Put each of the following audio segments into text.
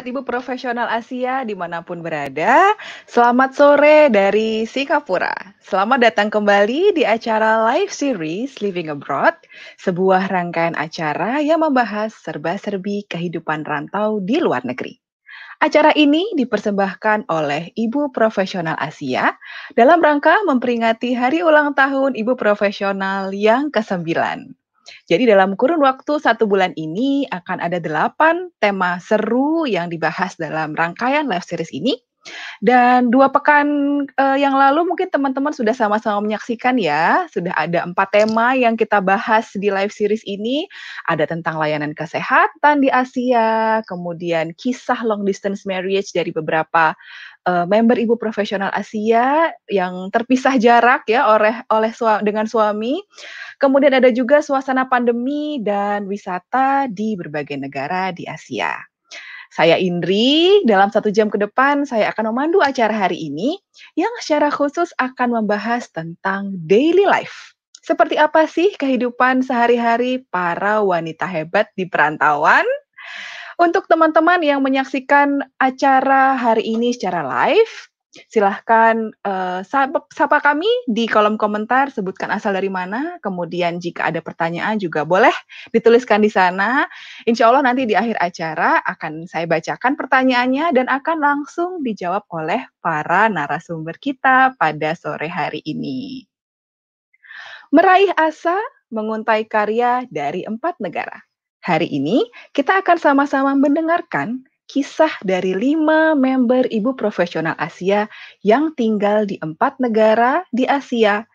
sahabat Ibu profesional Asia dimanapun berada. Selamat sore dari Singapura. Selamat datang kembali di acara live series Living Abroad, sebuah rangkaian acara yang membahas serba-serbi kehidupan rantau di luar negeri. Acara ini dipersembahkan oleh Ibu Profesional Asia dalam rangka memperingati hari ulang tahun Ibu Profesional yang ke-9. Jadi dalam kurun waktu satu bulan ini akan ada delapan tema seru yang dibahas dalam rangkaian live series ini. Dan dua pekan uh, yang lalu mungkin teman-teman sudah sama-sama menyaksikan ya, sudah ada empat tema yang kita bahas di live series ini. Ada tentang layanan kesehatan di Asia, kemudian kisah long distance marriage dari beberapa uh, member ibu profesional Asia yang terpisah jarak ya oleh oleh sua, dengan suami. Kemudian ada juga suasana pandemi dan wisata di berbagai negara di Asia. Saya Indri, dalam satu jam ke depan saya akan memandu acara hari ini yang secara khusus akan membahas tentang daily life. Seperti apa sih kehidupan sehari-hari para wanita hebat di perantauan? Untuk teman-teman yang menyaksikan acara hari ini secara live, Silahkan uh, sapa, kami di kolom komentar, sebutkan asal dari mana. Kemudian jika ada pertanyaan juga boleh dituliskan di sana. Insya Allah nanti di akhir acara akan saya bacakan pertanyaannya dan akan langsung dijawab oleh para narasumber kita pada sore hari ini. Meraih asa, menguntai karya dari empat negara. Hari ini kita akan sama-sama mendengarkan kisah dari lima member ibu profesional Asia yang tinggal di empat negara di Asia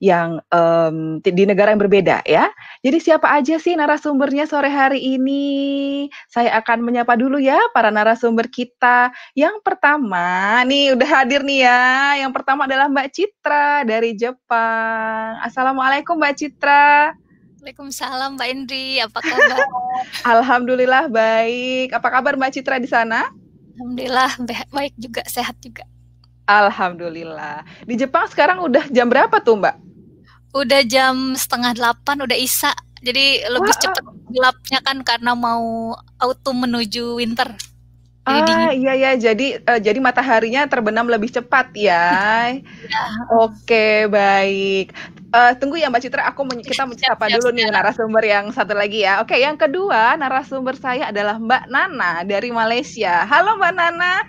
yang um, di negara yang berbeda ya. Jadi siapa aja sih narasumbernya sore hari ini? Saya akan menyapa dulu ya para narasumber kita. Yang pertama nih udah hadir nih ya. Yang pertama adalah Mbak Citra dari Jepang. Assalamualaikum Mbak Citra. Waalaikumsalam Mbak Indri, apa kabar? Alhamdulillah baik. Apa kabar Mbak Citra di sana? Alhamdulillah baik juga, sehat juga. Alhamdulillah. Di Jepang sekarang udah jam berapa tuh Mbak? Udah jam setengah delapan, udah isa. Jadi lebih Wah, cepat gelapnya kan karena mau auto menuju winter. Jadi ah dingin. iya ya jadi uh, jadi mataharinya terbenam lebih cepat ya. ya. Oke baik. Uh, tunggu ya Mbak Citra, aku men kita menyapa dulu nih narasumber yang satu lagi ya. Oke, yang kedua narasumber saya adalah Mbak Nana dari Malaysia. Halo Mbak Nana.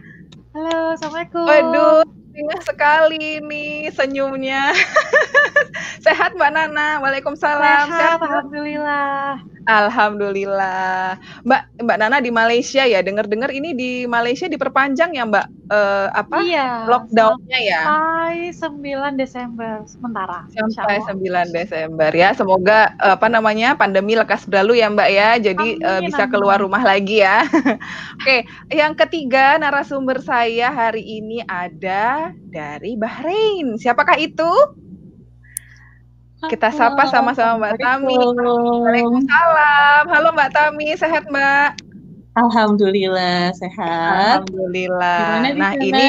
Halo, assalamualaikum. Waduh, tinggal sekali nih senyumnya. Sehat Mbak Nana. Waalaikumsalam. Sehat, Sehat alhamdulillah. Alhamdulillah. Mbak Mbak Nana di Malaysia ya. Dengar-dengar ini di Malaysia diperpanjang ya Mbak eh, apa? Iya, lockdownnya ya. Sampai 9 Desember sementara. Sampai 9 Desember ya. Semoga eh, apa namanya pandemi lekas berlalu ya Mbak ya. Jadi eh, amin, bisa amin. keluar rumah lagi ya. Oke, yang ketiga narasumber saya hari ini ada dari Bahrain. Siapakah itu? Kita sapa sama-sama Mbak Tami. Waalaikumsalam. Halo Mbak Tami, sehat Mbak? Alhamdulillah sehat. Alhamdulillah. nah ini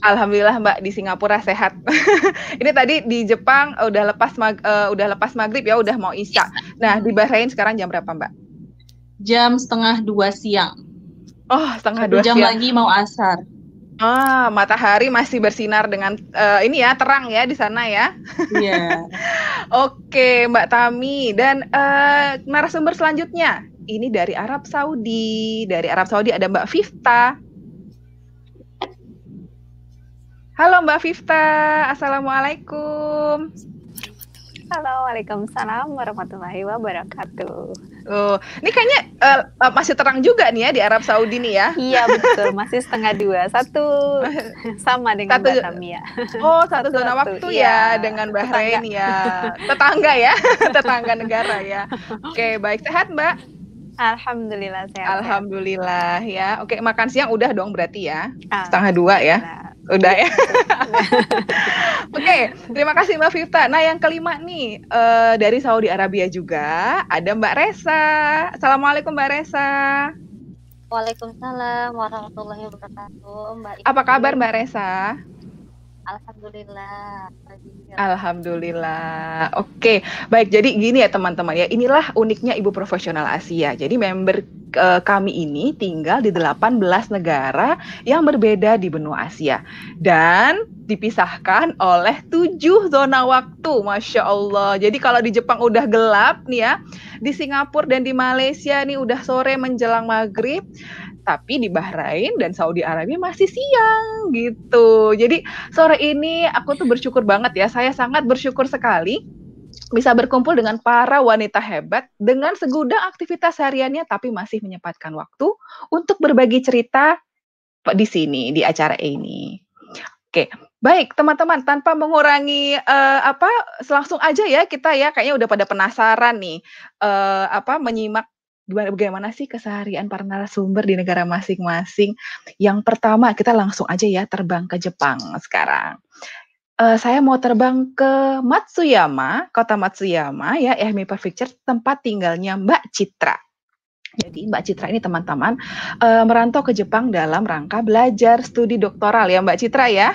Alhamdulillah Mbak di Singapura sehat. ini tadi di Jepang udah lepas mag, uh, udah lepas maghrib ya udah mau isya. Iya. Nah di Bahrain sekarang jam berapa Mbak? Jam setengah dua siang. Oh setengah Satu dua jam siang. lagi mau asar. Ah, matahari masih bersinar dengan uh, ini ya terang ya di sana ya. Iya. Yeah. Oke, Mbak Tami dan uh, narasumber selanjutnya ini dari Arab Saudi. Dari Arab Saudi ada Mbak Fifta. Halo Mbak Fifta, assalamualaikum. Halo, waalaikumsalam warahmatullahi wabarakatuh. Oh, ini kayaknya uh, masih terang juga nih ya di Arab Saudi nih ya. Iya betul, masih setengah dua. Satu sama dengan satu, Batam ya. Oh, satu, satu zona waktu, waktu iya. ya dengan Bahrain tetangga. ya. Tetangga ya, tetangga negara ya. Oke, baik sehat Mbak. Alhamdulillah sehat. Alhamdulillah ya. Oke, makan siang udah dong berarti ya. Ah, setengah dua ya. Udah ya. Oke, okay, terima kasih Mbak Fifta. Nah, yang kelima nih uh, dari Saudi Arabia juga ada Mbak Resa. Assalamualaikum Mbak Resa. Waalaikumsalam warahmatullahi wabarakatuh, Mbak. Apa kabar Mbak Resa? Alhamdulillah. Alhamdulillah. Oke, baik. Jadi gini ya teman-teman ya. Inilah uniknya Ibu Profesional Asia. Jadi member e, kami ini tinggal di 18 negara yang berbeda di benua Asia dan dipisahkan oleh tujuh zona waktu. Masya Allah. Jadi kalau di Jepang udah gelap nih ya, di Singapura dan di Malaysia nih udah sore menjelang maghrib tapi di Bahrain dan Saudi Arabia masih siang gitu. Jadi sore ini aku tuh bersyukur banget ya. Saya sangat bersyukur sekali bisa berkumpul dengan para wanita hebat dengan segudang aktivitas hariannya tapi masih menyempatkan waktu untuk berbagi cerita di sini di acara ini. Oke, baik teman-teman tanpa mengurangi uh, apa langsung aja ya kita ya kayaknya udah pada penasaran nih uh, apa menyimak bagaimana sih keseharian para narasumber di negara masing-masing? Yang pertama, kita langsung aja ya terbang ke Jepang sekarang. Uh, saya mau terbang ke Matsuyama, kota Matsuyama ya, Ehmi Prefecture, tempat tinggalnya Mbak Citra. Jadi Mbak Citra ini teman-teman uh, merantau ke Jepang dalam rangka belajar studi doktoral ya Mbak Citra ya.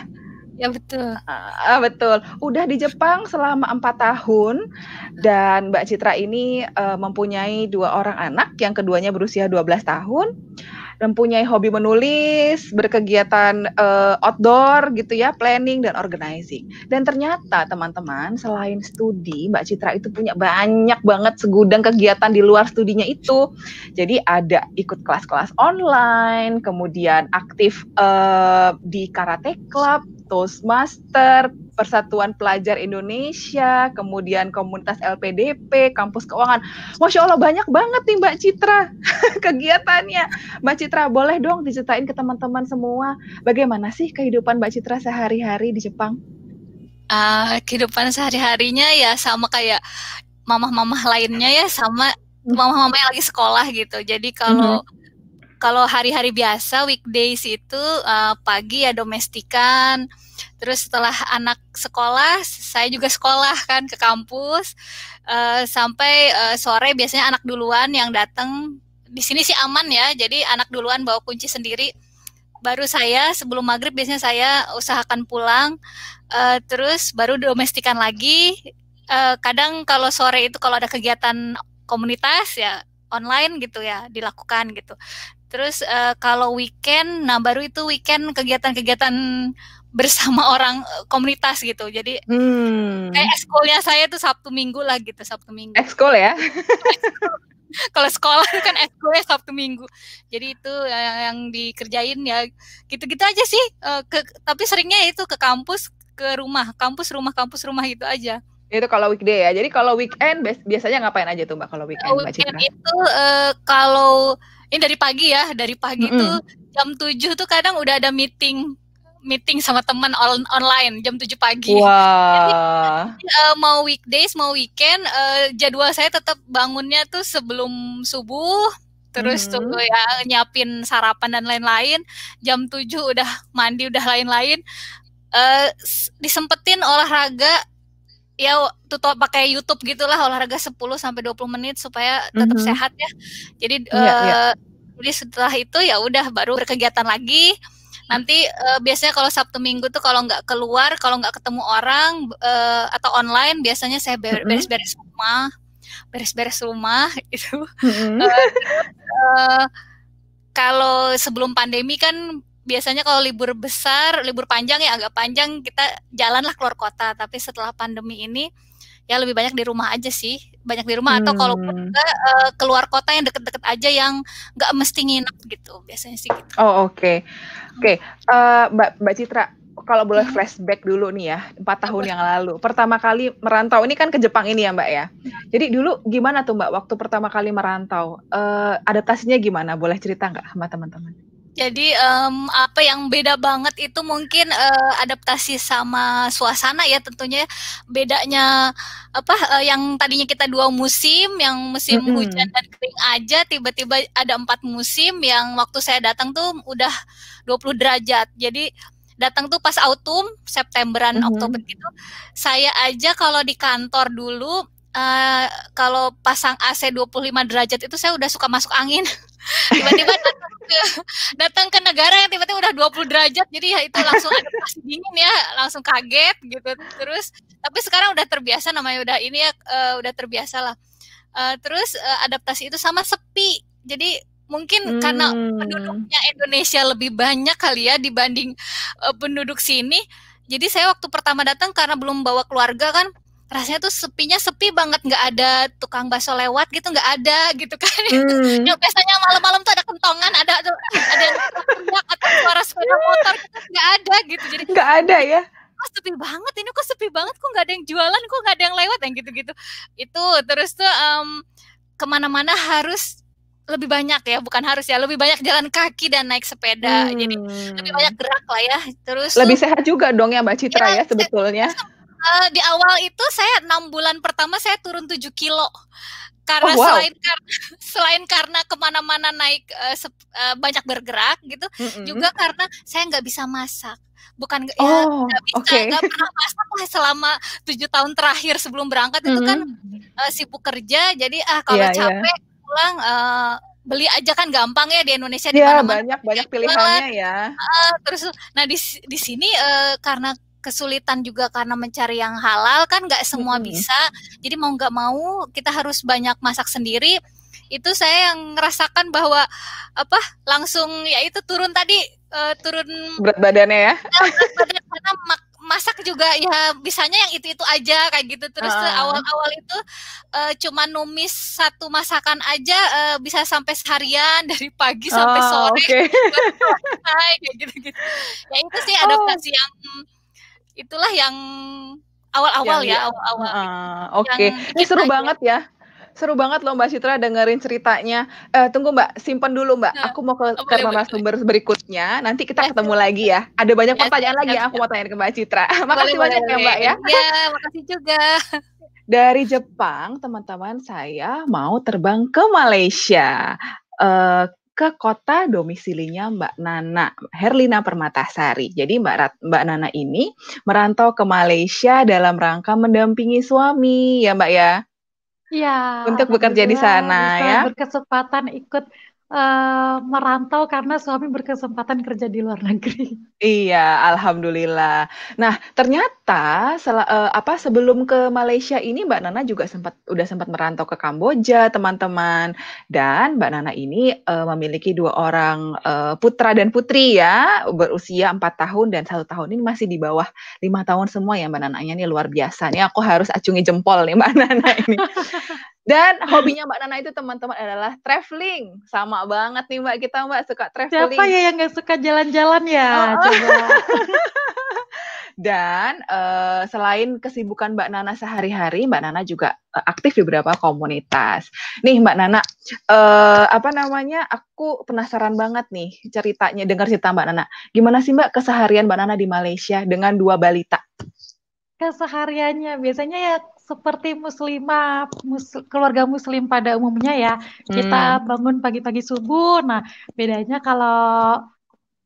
Ya betul. Uh, betul. Udah di Jepang selama empat tahun dan Mbak Citra ini uh, mempunyai dua orang anak, yang keduanya berusia 12 tahun, mempunyai hobi menulis, berkegiatan uh, outdoor gitu ya, planning dan organizing. Dan ternyata teman-teman, selain studi, Mbak Citra itu punya banyak banget segudang kegiatan di luar studinya itu. Jadi ada ikut kelas-kelas online, kemudian aktif uh, di karate club Toastmaster, Persatuan Pelajar Indonesia, kemudian komunitas LPDP, kampus keuangan. Masya Allah banyak banget nih Mbak Citra kegiatannya. Mbak Citra boleh dong diceritain ke teman-teman semua bagaimana sih kehidupan Mbak Citra sehari-hari di Jepang? Uh, kehidupan sehari-harinya ya sama kayak mamah-mamah lainnya ya sama mamah-mamah yang lagi sekolah gitu. Jadi kalau mm -hmm. kalau hari-hari biasa weekdays itu uh, pagi ya domestikan, Terus setelah anak sekolah, saya juga sekolah kan ke kampus uh, sampai uh, sore biasanya anak duluan yang datang. Di sini sih aman ya, jadi anak duluan bawa kunci sendiri. Baru saya sebelum maghrib biasanya saya usahakan pulang, uh, terus baru domestikan lagi. Uh, kadang kalau sore itu kalau ada kegiatan komunitas ya online gitu ya dilakukan gitu. Terus uh, kalau weekend, nah baru itu weekend kegiatan-kegiatan bersama orang eh, komunitas gitu. Jadi hmm. kayak ekskulnya saya tuh Sabtu Minggu lah gitu, Sabtu Minggu. Ekskul ya. Kalau sekolah kan ekskulnya Sabtu Minggu. Jadi itu yang, yang dikerjain ya gitu-gitu aja sih. Eh, ke, tapi seringnya itu ke kampus, ke rumah, kampus rumah, kampus rumah gitu aja. Itu kalau weekday ya. Jadi kalau weekend biasanya ngapain aja tuh Mbak kalau weekend, weekend Mbak Citra? itu uh, kalau ini dari pagi ya, dari pagi mm -hmm. tuh jam 7 tuh kadang udah ada meeting meeting sama teman on online jam 7 pagi. Wow. Jadi, uh, mau weekdays mau weekend uh, jadwal saya tetap bangunnya tuh sebelum subuh terus mm -hmm. tuh ya nyiapin sarapan dan lain-lain jam 7 udah mandi udah lain-lain uh, disempetin olahraga ya tutup pakai YouTube gitulah olahraga 10 sampai 20 menit supaya tetap mm -hmm. sehat ya. Jadi yeah, uh, yeah. jadi setelah itu ya udah baru berkegiatan lagi. Nanti uh, biasanya kalau Sabtu Minggu tuh kalau nggak keluar, kalau nggak ketemu orang uh, atau online, biasanya saya beres-beres rumah, beres-beres rumah itu. uh, eh, kalau sebelum pandemi kan biasanya kalau libur besar, libur panjang ya agak panjang kita jalanlah keluar kota. Tapi setelah pandemi ini ya lebih banyak di rumah aja sih, banyak di rumah atau kalau hmm. uh, keluar kota yang deket-deket aja yang nggak mesti nginep gitu, biasanya sih gitu. Oh oke. Okay. Oke, okay. uh, eh, Mbak Mbak Citra, kalau boleh hmm. flashback dulu nih ya, empat tahun yang lalu. Pertama kali merantau ini kan ke Jepang ini ya Mbak ya. Hmm. Jadi dulu gimana tuh Mbak waktu pertama kali merantau? Uh, adaptasinya gimana? Boleh cerita nggak sama teman-teman? Jadi um, apa yang beda banget itu mungkin uh, adaptasi sama suasana ya tentunya bedanya apa uh, yang tadinya kita dua musim yang musim mm -hmm. hujan dan kering aja tiba-tiba ada empat musim yang waktu saya datang tuh udah 20 derajat. Jadi datang tuh pas autumn Septemberan mm -hmm. Oktober gitu saya aja kalau di kantor dulu uh, kalau pasang AC 25 derajat itu saya udah suka masuk angin. tiba-tiba datang ke negara yang tiba-tiba udah 20 derajat jadi ya itu langsung adaptasi dingin ya langsung kaget gitu terus tapi sekarang udah terbiasa namanya udah ini ya uh, udah terbiasa lah uh, terus uh, adaptasi itu sama sepi jadi mungkin hmm. karena penduduknya Indonesia lebih banyak kali ya dibanding uh, penduduk sini jadi saya waktu pertama datang karena belum bawa keluarga kan rasanya tuh sepinya sepi banget nggak ada tukang bakso lewat gitu nggak ada gitu kan hmm. ya, biasanya malam-malam tuh ada kentongan ada ada ada atau suara sepeda motor gitu, nggak ada gitu jadi nggak ada ya kok sepi banget ini kok sepi banget kok nggak ada yang jualan kok nggak ada yang lewat yang gitu-gitu itu terus tuh um, kemana-mana harus lebih banyak ya bukan harus ya lebih banyak jalan kaki dan naik sepeda hmm. jadi lebih hmm. banyak gerak lah ya terus lebih tuh, sehat juga dong ya mbak Citra iya, ya, ya sebetulnya Uh, di awal itu saya enam bulan pertama saya turun 7 kilo karena oh, wow. selain karena selain karena kemana-mana naik uh, sep, uh, banyak bergerak gitu mm -hmm. juga karena saya nggak bisa masak bukan ya, oh, ya nggak bisa okay. nggak pernah masak lah selama tujuh tahun terakhir sebelum berangkat mm -hmm. itu kan uh, sibuk kerja jadi ah kalau yeah, iya. capek yeah. pulang uh, beli aja kan gampang ya di Indonesia yeah, di iya, mana banyak banyak pilihannya ya uh, terus nah di di sini uh, karena kesulitan juga karena mencari yang halal kan nggak semua hmm. bisa. Jadi mau nggak mau kita harus banyak masak sendiri. Itu saya yang ngerasakan bahwa apa langsung ya itu turun tadi uh, turun berat badannya ya. Iya, berat badan karena masak juga ya bisanya yang itu itu aja kayak gitu terus awal awal-awal itu uh, cuma numis satu masakan aja uh, bisa sampai seharian dari pagi sampai oh, sore okay. kayak gitu gitu ya itu sih oh. adaptasi oh. yang itulah yang awal-awal ya, awal awal-awal. Uh, Oke, okay. ini seru banget ya. Seru banget loh Mbak Citra dengerin ceritanya. Uh, tunggu Mbak, simpan dulu Mbak. Nah, aku mau ke, oh, ke sumber berikutnya. Nanti kita ketemu lagi ya. Ada banyak pertanyaan lagi yang aku mau tanya ke Mbak Citra. makasih banyak ya Mbak ya. Iya, makasih juga. Dari Jepang, teman-teman saya mau terbang ke Malaysia. Uh, ke kota domisilinya Mbak Nana, Herlina Permatasari. Jadi Mbak, Rat, Mbak Nana ini merantau ke Malaysia dalam rangka mendampingi suami, ya Mbak ya? Iya. Untuk bekerja di sana ya. Berkesempatan ikut Eh, merantau karena suami berkesempatan kerja di luar negeri. Iya, alhamdulillah. Nah, ternyata sel, uh, eh, apa sebelum ke Malaysia ini Mbak Nana juga sempat udah sempat merantau ke Kamboja, teman-teman. Dan Mbak Nana ini uh, memiliki dua orang uh, putra dan putri ya, berusia empat tahun dan satu tahun ini masih di bawah lima tahun semua ya Mbak Nana. ini luar biasa. Ini aku harus acungi jempol nih Mbak Nana ini. Dan hobinya Mbak Nana itu teman-teman adalah traveling. Sama banget nih Mbak kita Mbak suka traveling. Siapa ya yang gak suka jalan-jalan ya? Oh. oh. Coba. Dan uh, selain kesibukan Mbak Nana sehari-hari, Mbak Nana juga eh, aktif di beberapa komunitas. Nih Mbak Nana, uh, apa namanya? Aku penasaran banget nih ceritanya, dengar cerita Mbak Nana. Gimana sih Mbak keseharian Mbak Nana di Malaysia dengan dua balita? Kesehariannya biasanya ya seperti muslimah mus, keluarga muslim pada umumnya ya kita hmm. bangun pagi-pagi subuh nah bedanya kalau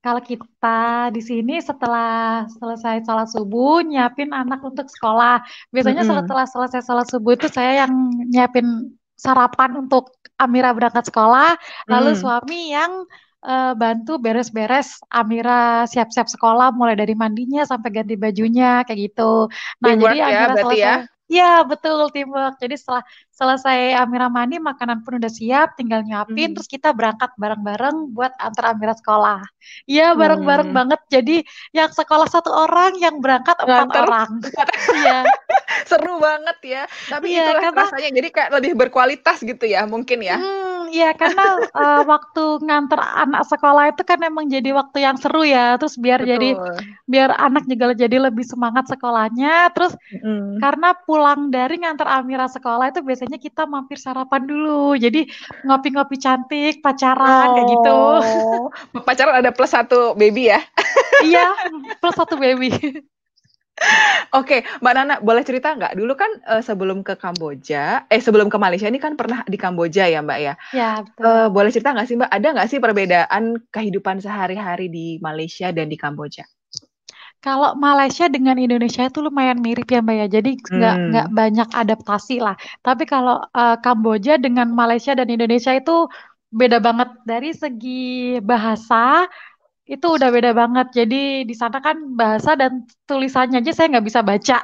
kalau kita di sini setelah selesai sholat subuh nyiapin anak untuk sekolah biasanya hmm. setelah selesai sholat subuh itu saya yang nyiapin sarapan untuk Amira berangkat sekolah hmm. lalu suami yang eh, bantu beres-beres Amira siap-siap sekolah mulai dari mandinya sampai ganti bajunya kayak gitu. Nah, Teamwork jadi ya Amira ya. selesai. Ya, betul teamwork. Jadi setelah selesai Amira mandi, makanan pun udah siap, tinggal nyiapin. hmm. terus kita berangkat bareng-bareng buat antar Amira sekolah. Ya bareng-bareng hmm. banget. Jadi yang sekolah satu orang, yang berangkat empat Nganter. orang. Iya. Seru banget ya. Tapi ya, itu karena... rasanya jadi kayak lebih berkualitas gitu ya mungkin ya. Hmm iya karena uh, waktu nganter anak sekolah itu kan emang jadi waktu yang seru ya. Terus biar Betul. jadi biar anak juga jadi lebih semangat sekolahnya. Terus mm. karena pulang dari ngantar Amira sekolah itu biasanya kita mampir sarapan dulu. Jadi ngopi-ngopi cantik, pacaran oh. kayak gitu. Oh. Pacaran ada plus satu baby ya? iya, plus satu baby. Oke, Mbak Nana, boleh cerita nggak? Dulu kan uh, sebelum ke Kamboja, eh sebelum ke Malaysia ini kan pernah di Kamboja ya, Mbak ya? Ya. Betul. Uh, boleh cerita nggak sih, Mbak? Ada nggak sih perbedaan kehidupan sehari-hari di Malaysia dan di Kamboja? kalau Malaysia dengan Indonesia itu lumayan mirip ya Mbak ya. Jadi nggak hmm. nggak banyak adaptasi lah. Tapi kalau uh, Kamboja dengan Malaysia dan Indonesia itu beda banget dari segi bahasa, itu udah beda banget. Jadi di sana kan bahasa dan tulisannya aja saya nggak bisa baca.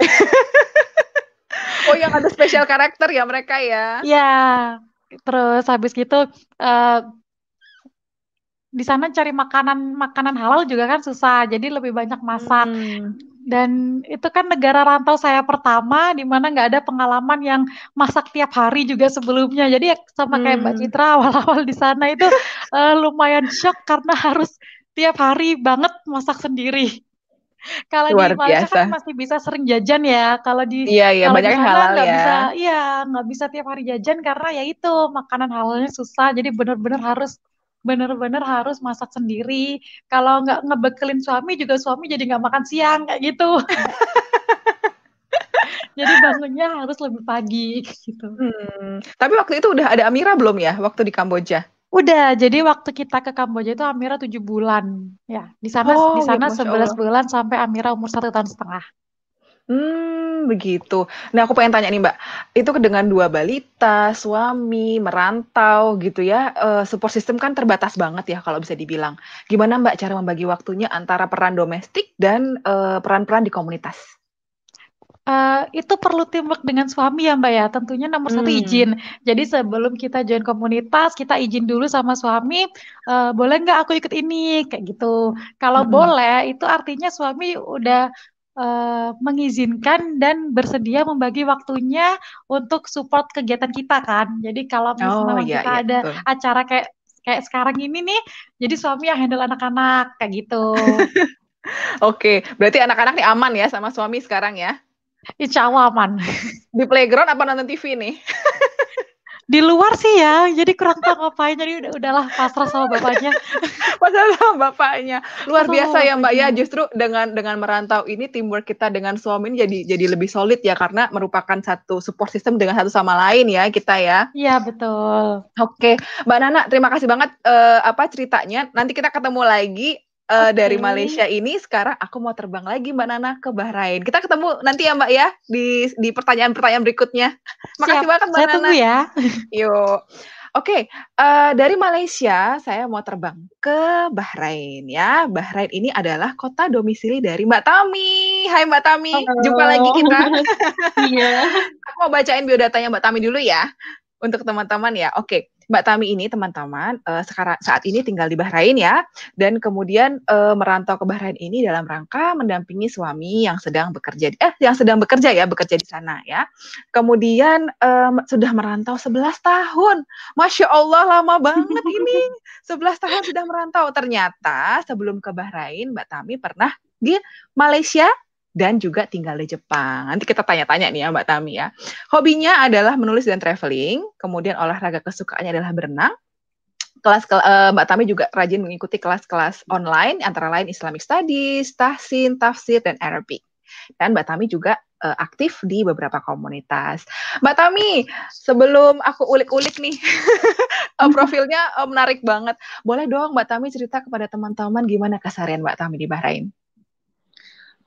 oh yang ada spesial karakter ya mereka ya? ya Terus habis gitu uh, di sana cari makanan makanan halal juga kan susah. Jadi lebih banyak masak. Hmm dan itu kan negara rantau saya pertama di mana nggak ada pengalaman yang masak tiap hari juga sebelumnya jadi ya sama kayak Mbak hmm. Citra awal-awal di sana itu uh, lumayan shock karena harus tiap hari banget masak sendiri kalau di Malaysia kan biasa. kan masih bisa sering jajan ya. Kalau di iya, iya, kalau di sana nggak ya. bisa, iya nggak bisa tiap hari jajan karena ya itu makanan halalnya susah. Jadi benar-benar harus bener-bener harus masak sendiri. Kalau nggak ngebekelin suami juga suami jadi nggak makan siang kayak gitu. jadi bangunnya harus lebih pagi gitu. Hmm. Tapi waktu itu udah ada Amira belum ya waktu di Kamboja? Udah, jadi waktu kita ke Kamboja itu Amira tujuh bulan. Ya, di sana oh, di ya sana sebelas bulan sampai Amira umur satu tahun setengah. Hmm begitu. Nah, aku pengen tanya nih, Mbak, itu dengan dua balita, suami, merantau gitu ya, eh, support system kan terbatas banget ya kalau bisa dibilang. Gimana Mbak cara membagi waktunya antara peran domestik dan, peran eh, peran-peran di komunitas? Uh, itu perlu teamwork dengan suami ya, Mbak, ya. Tentunya nomor satu hmm. izin. Jadi sebelum kita join komunitas, kita izin dulu sama suami, uh, "Boleh nggak aku ikut ini?" Kayak gitu. Kalau hmm. boleh, itu artinya suami udah uh, mengizinkan dan bersedia membagi waktunya untuk support kegiatan kita kan. Jadi kalau oh, misalnya oh, iya, kita iya, ada betul. acara kayak kayak sekarang ini nih, jadi suami yang handle anak-anak kayak gitu. Oke, berarti anak-anak nih aman ya sama suami sekarang ya? Insya Allah aman. Di playground apa nonton TV nih? di luar sih ya jadi kurang tahu ngapain jadi udah udahlah pasrah sama bapaknya pasrah sama bapaknya luar pasrah biasa ya mbak ya justru dengan dengan merantau ini teamwork kita dengan suami ini jadi jadi lebih solid ya karena merupakan satu support system dengan satu sama lain ya kita ya iya betul oke mbak Nana terima kasih banget uh, apa ceritanya nanti kita ketemu lagi Eh, okay. dari Malaysia ini sekarang aku mau terbang lagi Mbak Nana ke Bahrain. Kita ketemu nanti ya Mbak ya di di pertanyaan-pertanyaan berikutnya. Makasih banget Mbak saya Nana. Tunggu ya. Yuk. Oke, okay, uh, eh, dari Malaysia saya mau terbang ke Bahrain ya. Bahrain ini adalah kota domisili dari Mbak Tami. Hai Mbak Tami, Halo. jumpa lagi kita. Iya. aku mau bacain biodatanya Mbak Tami dulu ya untuk teman-teman ya. Oke. Okay. Mbak Tami ini teman-teman uh, eh, sekarang saat ini tinggal di Bahrain ya dan kemudian uh, merantau ke Bahrain ini dalam rangka mendampingi suami yang sedang bekerja di, eh yang sedang bekerja ya bekerja di sana ya. Kemudian um, sudah merantau 11 tahun. Masya Allah lama banget ini. 11 tahun sudah merantau. Ternyata sebelum ke Bahrain Mbak Tami pernah di Malaysia dan juga tinggal di Jepang. Nanti kita tanya-tanya nih ya Mbak Tami ya. Hobinya adalah menulis dan traveling, kemudian olahraga kesukaannya adalah berenang. Kelas ke, uh, Mbak Tami juga rajin mengikuti kelas-kelas online antara lain Islamic Studies, Tahsin, Tafsir dan Arabic. Dan Mbak Tami juga uh, aktif di beberapa komunitas. Mbak Tami, sebelum aku ulik-ulik nih, eh, profilnya uh, menarik banget. Boleh dong Mbak Tami cerita kepada teman-teman gimana keseharian Mbak Tami di Bahrain?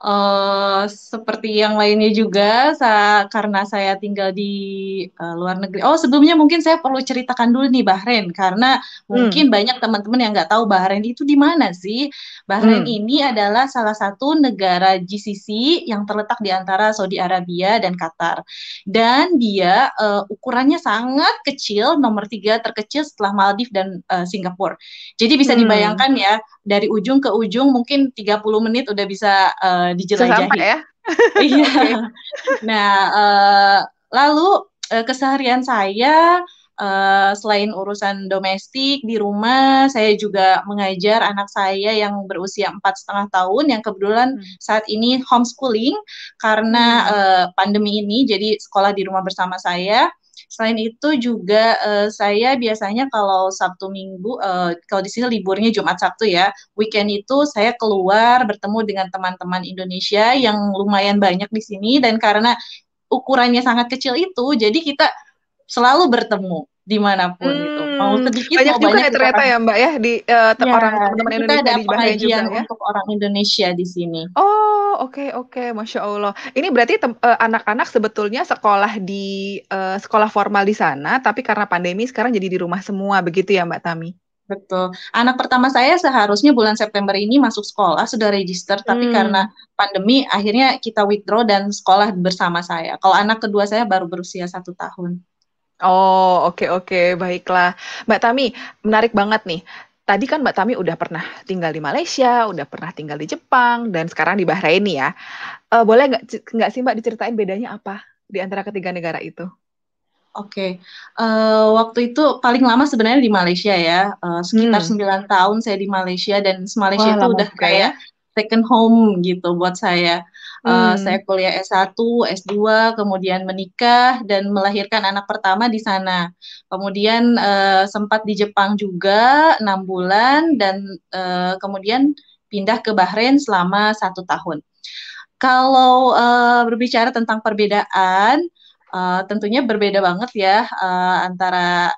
Eh, seperti yang lainnya juga saya, karena saya tinggal di uh, luar negeri. Oh sebelumnya mungkin saya perlu ceritakan dulu nih Bahrain karena hmm. mungkin banyak teman-teman yang nggak tahu Bahrain itu di mana sih. Bahrain hmm. ini adalah salah satu negara GCC yang terletak di antara Saudi Arabia dan Qatar dan dia uh, ukurannya sangat kecil nomor tiga terkecil setelah Maldives dan uh, Singapura. Jadi bisa hmm. dibayangkan hmm. ya dari ujung ke ujung mungkin 30 menit udah bisa uh, dijelajahi. Sesama ya? iya. Nah, uh, lalu uh, keseharian saya uh, selain urusan domestik di rumah, saya juga mengajar anak saya yang berusia empat setengah tahun yang kebetulan hmm. saat ini homeschooling karena uh, pandemi ini, jadi sekolah di rumah bersama saya. Selain itu juga uh, saya biasanya kalau Sabtu Minggu uh, kalau di sini liburnya Jumat Sabtu ya, weekend itu saya keluar bertemu dengan teman-teman Indonesia yang lumayan banyak di sini dan karena ukurannya sangat kecil itu jadi kita selalu bertemu dimanapun hmm. gitu. Oh, mau hmm, sedikit banyak juga banyak ya ternyata orang, ya Mbak ya di uh, ya, orang teman-teman Indonesia ada di ya, juga, ya? untuk orang Indonesia di sini. Oh oke okay, oke okay. masya Allah ini berarti eh, anak-anak uh, sebetulnya sekolah di uh, sekolah formal di sana tapi karena pandemi sekarang jadi di rumah semua begitu ya Mbak Tami? Betul. Anak pertama saya seharusnya bulan September ini masuk sekolah sudah register, tapi hmm. karena pandemi akhirnya kita withdraw dan sekolah bersama saya. Kalau anak kedua saya baru berusia satu tahun. Oh, oke oke, baiklah. Mbak Tami, menarik banget nih. Tadi kan Mbak Tami udah pernah tinggal di Malaysia, udah pernah tinggal di Jepang, dan sekarang di Bahrain ya. Uh, boleh nggak nggak sih Mbak diceritain bedanya apa di antara ketiga negara itu? Oke, okay. uh, eh, waktu itu paling lama sebenarnya di Malaysia ya, uh, sekitar hmm. 9 tahun saya di Malaysia dan Malaysia Wah, itu udah ya. kayak ya? second home gitu buat saya. Uh, saya kuliah S1, S2, kemudian menikah dan melahirkan anak pertama di sana. Kemudian uh, sempat di Jepang juga enam bulan dan uh, kemudian pindah ke Bahrain selama satu tahun. Kalau uh, berbicara tentang perbedaan, uh, tentunya berbeda banget ya uh, antara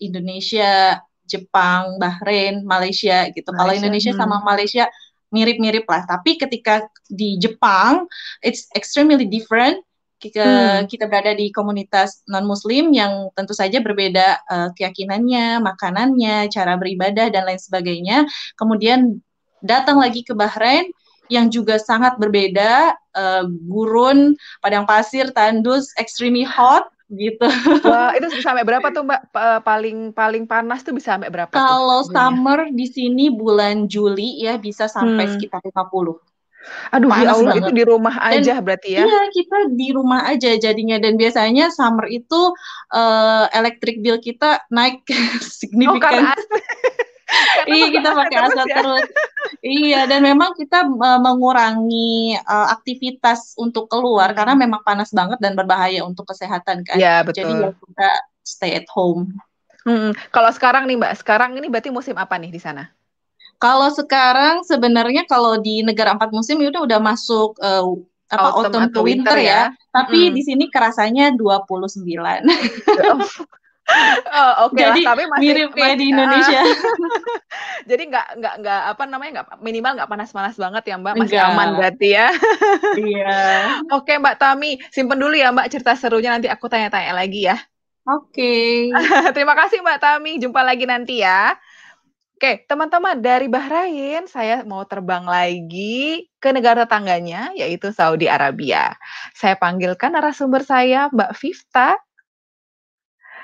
Indonesia, Jepang, Bahrain, Malaysia gitu. Malaysia, Kalau Indonesia hmm. sama Malaysia mirip-mirip lah. Tapi ketika di Jepang, it's extremely different. Kita, hmm. kita berada di komunitas non-muslim yang tentu saja berbeda uh, keyakinannya, makanannya, cara beribadah, dan lain sebagainya. Kemudian datang lagi ke Bahrain, yang juga sangat berbeda, uh, gurun, padang pasir, tandus, extremely hot, gitu. Wah, itu sampai berapa tuh Mbak? Paling paling panas tuh bisa sampai berapa? Kalau summer di sini bulan Juli ya bisa sampai hmm. sekitar 50. Aduh, ya panas ya Allah itu di rumah aja dan, berarti ya? Iya, kita di rumah aja jadinya dan biasanya summer itu uh, eh, elektrik bill kita naik oh, signifikan. Oh, iya kita pakai asal terus, ya? terus. iya dan memang kita e, mengurangi uh, aktivitas untuk keluar karena hmm. memang panas banget dan berbahaya untuk kesehatan kan Iya betul. jadi ya kita stay at home hmm, kalau sekarang nih mbak sekarang ini berarti musim apa nih di sana kalau sekarang sebenarnya kalau di negara empat musim itu ya udah masuk uh, apa autumn, autumn to winter, winter ya. ya. Tapi hmm. di sini kerasanya 29. Oh, oh, oke okay tapi masih mirip kayak masih, di Indonesia. Ah. jadi nggak nggak nggak apa namanya nggak minimal nggak panas-panas banget ya Mbak, masih Enggak. aman berarti ya. iya. oke okay, Mbak Tami, simpen dulu ya Mbak cerita serunya nanti aku tanya-tanya lagi ya. Oke. Okay. Terima kasih Mbak Tami, jumpa lagi nanti ya. Oke, teman-teman dari Bahrain, saya mau terbang lagi ke negara tangganya yaitu Saudi Arabia. Saya panggilkan narasumber saya, Mbak Fifta.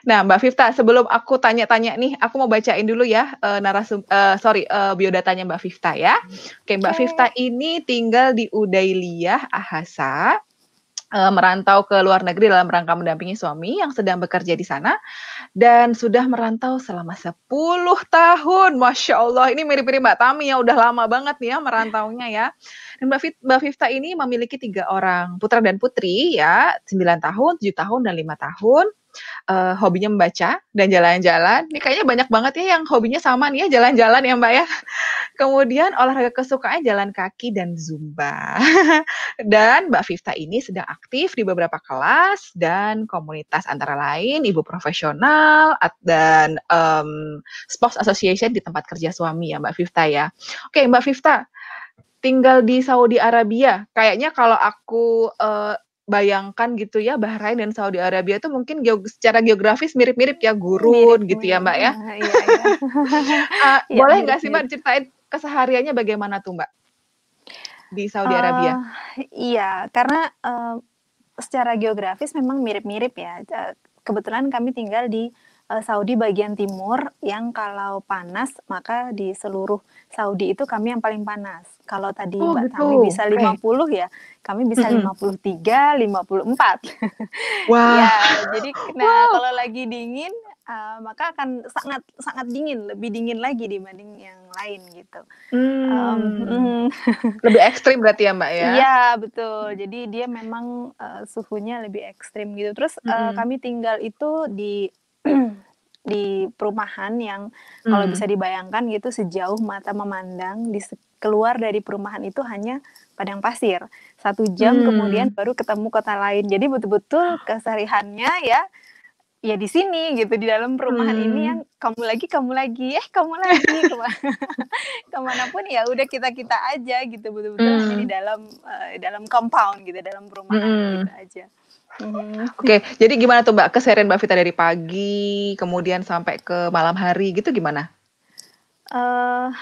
Nah, Mbak Fifta, sebelum aku tanya-tanya nih, aku mau bacain dulu ya uh, narasum, uh, sorry, uh, biodatanya Mbak Fifta ya. Oke, Mbak okay. Fifta ini tinggal di Udailiyah, Ahasa, uh, merantau ke luar negeri dalam rangka mendampingi suami yang sedang bekerja di sana dan sudah merantau selama 10 tahun. Masya Allah, ini mirip-mirip Mbak Tami ya, udah lama banget nih ya merantaunya ya. Dan Mbak, Mbak Fifta ini memiliki tiga orang putra dan putri ya, 9 tahun, 7 tahun, dan 5 tahun uh, hobinya membaca dan jalan-jalan. Ini kayaknya banyak banget ya yang hobinya sama nih ya jalan-jalan ya Mbak ya. Kemudian olahraga kesukaan jalan kaki dan zumba. dan Mbak Fifta ini sedang aktif di beberapa kelas dan komunitas antara lain ibu profesional dan um, sports association di tempat kerja suami ya Mbak Fifta ya. Oke Mbak Fifta tinggal di Saudi Arabia. Kayaknya kalau aku uh, bayangkan gitu ya Bahrain dan Saudi Arabia itu mungkin geog secara geografis mirip-mirip ya gurun mirip, gitu ya Mbak ya. Iya, iya. uh, ya, boleh nggak sih Mbak ceritain kesehariannya bagaimana tuh Mbak di Saudi uh, Iya karena uh, secara geografis memang mirip-mirip ya. Eh, kebetulan kami tinggal di Eh, Saudi bagian timur yang kalau panas maka di seluruh Saudi itu kami yang paling panas. Kalau tadi oh, Mbak Tami bisa 50 okay. ya, kami bisa mm -hmm. 53, 54. Wow. ya, jadi nah wow. kalau lagi dingin uh, maka akan sangat sangat dingin, lebih dingin lagi dibanding yang lain gitu. Hmm. Um, lebih ekstrim berarti ya Mbak ya? Iya betul. Jadi dia memang uh, suhunya lebih ekstrim gitu. Terus mm -hmm. kami tinggal itu di di perumahan yang hmm. kalau bisa dibayangkan gitu sejauh mata memandang di keluar dari perumahan itu hanya padang pasir satu jam hmm. kemudian baru ketemu kota lain jadi betul-betul ah. kesarihannya ya ya di sini gitu di dalam perumahan hmm. ini yang kamu lagi kamu lagi eh kamu lagi kemana pun ya udah kita kita aja gitu betul-betul hmm. di dalam uh, dalam compound gitu dalam perumahan gitu hmm. gitu aja Mm-hmm. Oke, okay, jadi gimana tuh Mbak keseharian Mbak Vita dari pagi kemudian sampai ke malam hari gitu gimana? Uh,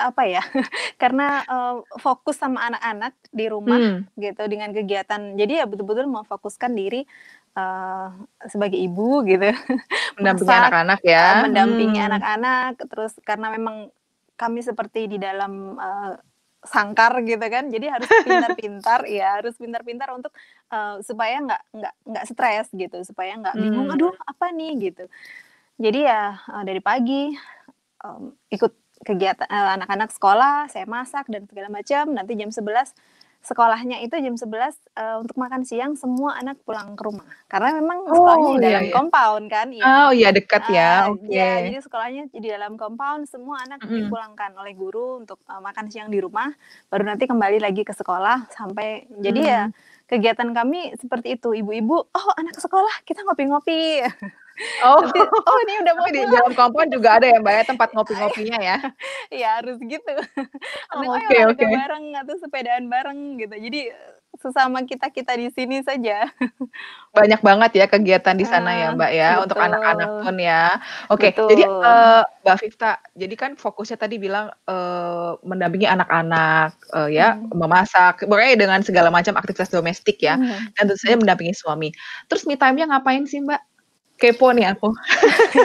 apa ya? Karena uh, fokus sama anak-anak di rumah hmm. gitu dengan kegiatan. Jadi ya betul-betul memfokuskan diri uh, sebagai ibu gitu. Mendampingi anak-anak ya. Uh, mendampingi anak hmm. anak-anak terus karena memang kami seperti di dalam uh, sangkar gitu kan jadi harus pintar-pintar ya harus pintar-pintar untuk uh, supaya nggak nggak nggak stres gitu supaya nggak hmm. bingung aduh apa nih gitu jadi ya uh, dari pagi um, ikut kegiatan anak eh, anak-anak sekolah saya masak dan segala macam nanti jam 11 sekolahnya itu jam 11 uh, untuk makan siang semua anak pulang ke rumah karena memang oh, sekolahnya oh, di iya, dalam iya, compound kan ya. oh iya dekat ya uh, oke okay. ya jadi sekolahnya di dalam compound semua anak mm. dipulangkan oleh guru untuk uh, makan siang di rumah baru nanti kembali lagi ke sekolah sampai mm. jadi ya hmm kegiatan kami seperti itu ibu-ibu oh anak sekolah kita ngopi-ngopi oh Tapi, oh ini udah mau di dalam kompon juga ada ya mbak ya tempat iya, ngopi-ngopinya ya ya harus gitu oh, oke oke okay, okay. bareng atau sepedaan bareng gitu jadi sesama kita kita di sini saja. Banyak banget ya kegiatan di sana ya ah, Mbak ya betul. untuk anak-anak pun ya. Oke, okay, jadi uh, Mbak Fifta, jadi kan fokusnya tadi bilang uh, mendampingi anak-anak uh, ya hmm. memasak, pokoknya dengan segala macam aktivitas domestik ya, hmm. dan tentu saja mendampingi suami. Terus me time-nya ngapain sih Mbak? kepo nih aku.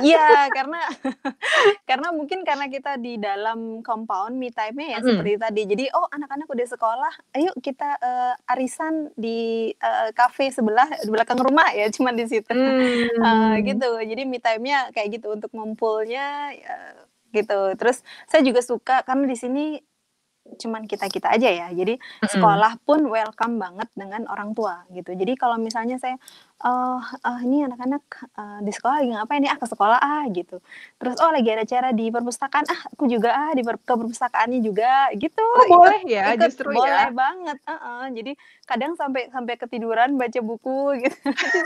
Iya, karena karena mungkin karena kita di dalam compound me time-nya ya mm. seperti tadi. Jadi oh anak-anak udah sekolah, ayo kita uh, arisan di uh, cafe sebelah di belakang rumah ya, cuma di situ. Mm. uh, gitu. Jadi me time-nya kayak gitu untuk ngumpulnya uh, gitu. Terus saya juga suka karena di sini cuman kita kita aja ya jadi sekolah pun welcome banget dengan orang tua gitu jadi kalau misalnya saya oh oh ini anak-anak uh, di sekolah lagi ngapain ya ah, ke sekolah ah gitu terus oh lagi ada acara di perpustakaan ah aku juga ah di per- ke perpustakaannya juga gitu oh, boleh ya ikut, justru ya? boleh ya. banget uh-uh. jadi kadang sampai sampai ketiduran baca buku gitu di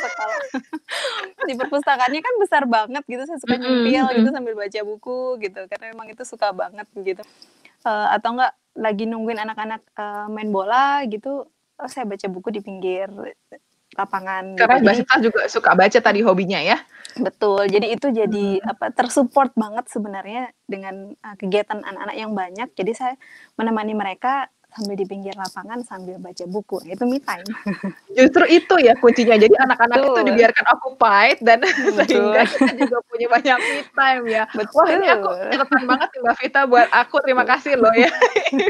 di perpustakaannya kan besar banget gitu saya suka nyempil gitu sambil baca buku gitu karena memang itu suka banget gitu uh, atau enggak lagi nungguin anak-anak uh, main bola gitu oh, saya baca buku di pinggir lapangan gitu. karena gitu. Basita juga suka baca tadi hobinya ya betul jadi itu jadi hmm. apa tersupport banget sebenarnya dengan uh, kegiatan anak-anak yang banyak jadi saya menemani mereka sambil di pinggir lapangan sambil baca buku itu me time justru itu ya kuncinya jadi anak-anak itu dibiarkan occupied dan Betul. sehingga kita juga punya banyak me time ya Betul. wah ini aku catatan banget mbak Vita buat aku terima kasih loh ya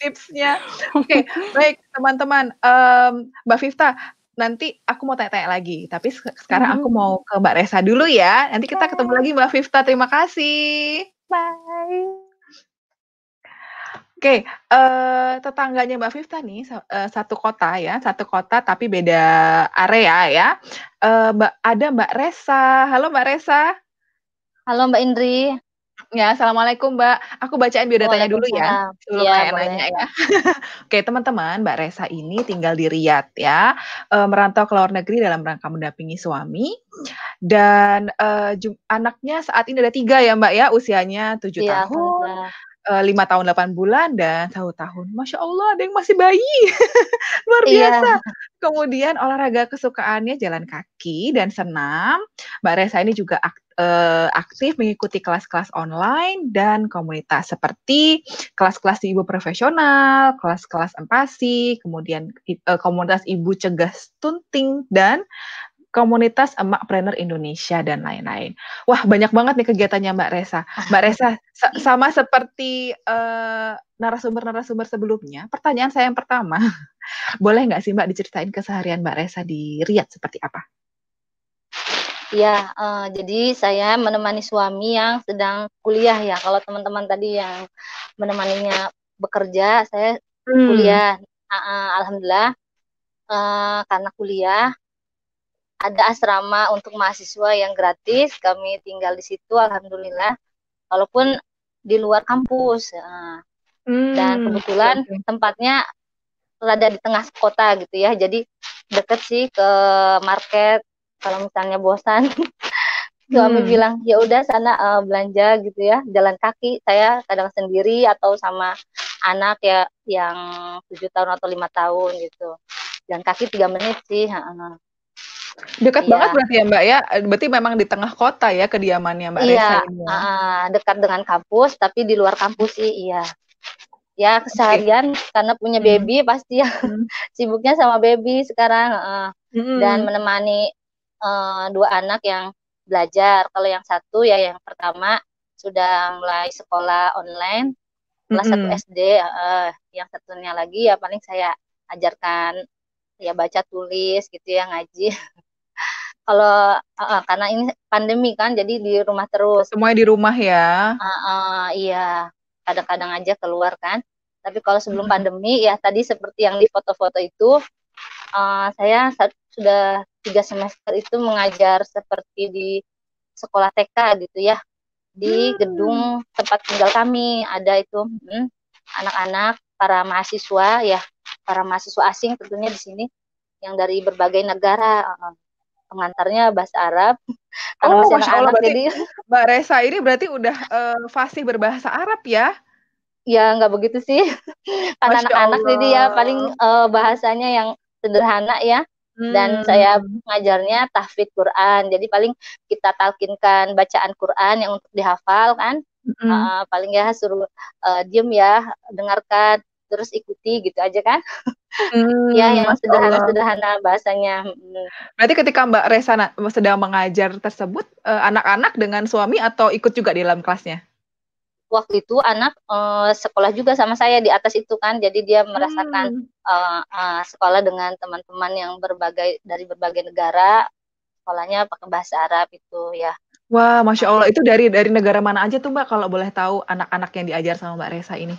tipsnya oke okay, baik teman-teman um, mbak Vita nanti aku mau tanya-tanya lagi, tapi sekarang mm-hmm. aku mau ke Mbak Resa dulu ya. Nanti kita iya. ketemu lagi Mbak Fifta. Terima kasih. Bye. Oke, uh, tetangganya Mbak Fifta nih eh, satu kota ya, satu kota tapi beda area ya. Uh, Mbak ada Mbak Resa. Halo Mbak Resa. Halo Mbak Indri. Ya, assalamualaikum Mbak. Aku bacain biodatanya dulu ya, sebelum ya, nanya ya. Oke, teman-teman, Mbak Resa ini tinggal di Riyadh ya, Uh, merantau ke luar negeri dalam rangka mendampingi suami. Dan uh, anaknya saat ini ada tiga ya Mbak ya, usianya tujuh ya, tahun. Eh, lima uh, tahun delapan bulan dan satu tahun. Masya Allah ada yang masih bayi. Luar iya. biasa. Iya. Kemudian olahraga kesukaannya jalan kaki dan senam. Mbak Resa ini juga aktif eh, aktif mengikuti kelas-kelas online dan komunitas seperti kelas-kelas ibu profesional, kelas-kelas empati, kemudian eh, komunitas ibu cegah stunting dan komunitas emak planner Indonesia dan lain-lain. Wah, banyak banget nih kegiatannya Mbak Resa. Mbak Resa, sama seperti eh, narasumber-narasumber uh, sebelumnya, pertanyaan saya yang pertama, boleh nggak sih Mbak diceritain keseharian Mbak Resa di Riyadh seperti apa? Ya, uh, jadi saya menemani suami yang sedang kuliah ya. Kalau teman-teman tadi yang menemaninya bekerja, saya hmm. kuliah. Uh, uh, Alhamdulillah, uh, karena kuliah ada asrama untuk mahasiswa yang gratis. Kami tinggal di situ, alhamdulillah. Walaupun di luar kampus. Nah, hmm, dan kebetulan tempatnya ada di tengah kota gitu ya. Jadi deket sih ke market. Kalau misalnya bosan, suami hmm. bilang ya udah sana uh, belanja gitu ya. Jalan kaki saya kadang sendiri atau sama anak ya yang tujuh tahun atau lima tahun gitu. Jalan kaki tiga menit sih. Uh, Dekat iya. banget berarti ya Mbak ya. Eh, berarti memang di tengah kota ya kediamannya Mbak ya. Reza. ini. Iya, uh, dekat dengan kampus tapi di luar kampus sih iya. Ya keseharian okay. karena punya hmm. baby pasti ya. hmm. sibuknya sama baby sekarang uh, hmm. dan menemani uh, dua anak yang belajar. Kalau yang satu ya yang pertama sudah mulai sekolah online kelas mm -hmm. SD uh, yang satunya lagi ya paling saya ajarkan ya baca tulis gitu ya ngaji kalau uh, karena ini pandemi kan jadi di rumah terus semuanya di rumah ya uh, uh, iya kadang-kadang aja keluar kan tapi kalau sebelum pandemi ya tadi seperti yang di foto-foto itu uh, saya sudah tiga semester itu mengajar seperti di sekolah TK gitu ya di hmm. gedung tempat tinggal kami ada itu mm, anak-anak hmm, para mahasiswa ya para mahasiswa asing tentunya di sini yang dari berbagai negara uh, pengantarnya bahasa Arab. Oh, masih Masya Allah, anak, jadi Mbak Resa ini berarti udah uh, fasih berbahasa Arab ya? Ya nggak begitu sih, karena anak-anak jadi ya paling uh, bahasanya yang sederhana ya. Hmm. Dan saya mengajarnya tahfidz Quran, jadi paling kita talkinkan bacaan Quran yang untuk dihafal kan. hmm. Uh, paling ya suruh uh, diem ya dengarkan terus ikuti gitu aja kan hmm, ya yang sederhana sederhana bahasanya hmm. berarti ketika Mbak Reza sedang mengajar tersebut eh, anak-anak eh, dengan suami atau ikut juga di dalam kelasnya waktu itu anak uh, sekolah juga sama saya di atas itu kan jadi dia merasakan hmm. uh, uh, sekolah dengan teman-teman yang berbagai dari berbagai negara sekolahnya pakai bahasa Arab itu ya wah masya Allah itu dari dari negara mana aja tuh mbak kalau boleh tahu anak-anak yang diajar sama mbak Reza ini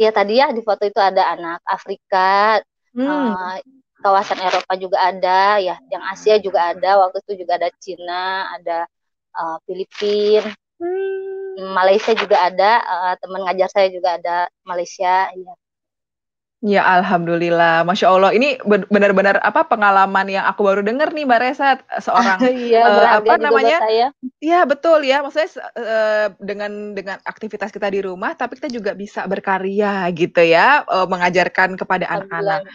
ya tadi ya di foto itu ada anak Afrika hmm. uh, kawasan Eropa juga ada ya yang Asia juga ada waktu itu juga ada Cina ada uh, Filipin hmm. Malaysia juga ada uh, teman ngajar saya juga ada Malaysia ya Ya alhamdulillah, masya Allah ini benar-benar apa pengalaman yang aku baru dengar nih Mbak Resa seorang ya, uh, apa namanya? Iya Ya betul ya, maksudnya uh, dengan dengan aktivitas kita di rumah, tapi kita juga bisa berkarya gitu ya, uh, mengajarkan kepada anak-anak.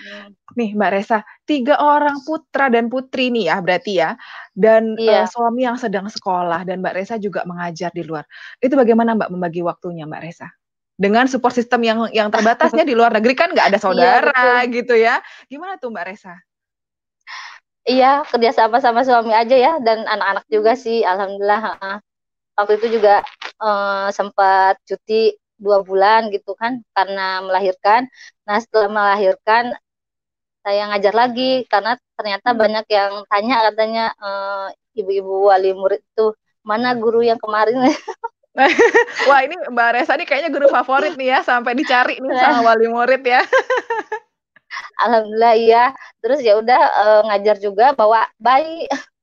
Nih Mbak Resa, tiga orang putra dan putri nih ya berarti ya, dan ya. Uh, suami yang sedang sekolah dan Mbak Resa juga mengajar di luar. Itu bagaimana Mbak membagi waktunya Mbak Resa? dengan support system yang yang terbatasnya di luar negeri kan nggak ada iya, saudara iya, gitu ya. Gimana tuh Mbak Resa? Iya, kerja sama sama suami aja ya dan anak-anak juga sih alhamdulillah. Waktu itu juga eh, sempat cuti dua bulan gitu kan karena melahirkan. Nah, setelah melahirkan saya ngajar lagi karena ternyata hmm. banyak yang tanya katanya eh, ibu-ibu eh, wali murid tuh mana guru yang kemarin Wah ini Mbak Resa ini kayaknya guru favorit nih ya sampai dicari nih sama wali murid ya. Alhamdulillah iya. Terus ya udah uh, ngajar juga bawa bayi.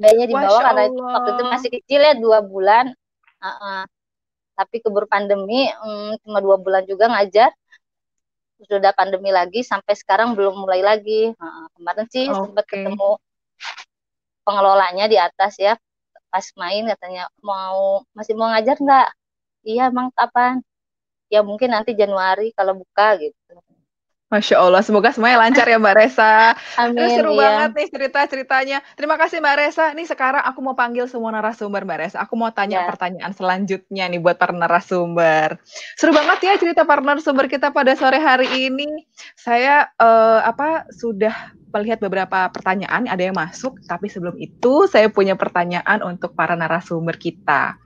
Bayinya dibawa karena waktu itu masih kecil ya dua bulan. Uh -uh. Tapi keburu pandemi um, cuma dua bulan juga ngajar. Sudah pandemi lagi sampai sekarang belum mulai lagi. Uh, kemarin sih okay. sempat ketemu pengelolanya di atas ya pas main katanya mau masih mau ngajar nggak iya emang kapan ya mungkin nanti Januari kalau buka gitu Masya Allah, semoga semuanya lancar ya Mbak Resa. Amin. Terus seru iya. banget nih cerita-ceritanya. Terima kasih Mbak Resa. Nih sekarang aku mau panggil semua narasumber Mbak Resa. Aku mau tanya yeah. pertanyaan selanjutnya nih buat para narasumber. Seru banget ya cerita para narasumber kita pada sore hari ini. Saya eh, apa sudah melihat beberapa pertanyaan, ada yang masuk, tapi sebelum itu saya punya pertanyaan untuk para narasumber kita.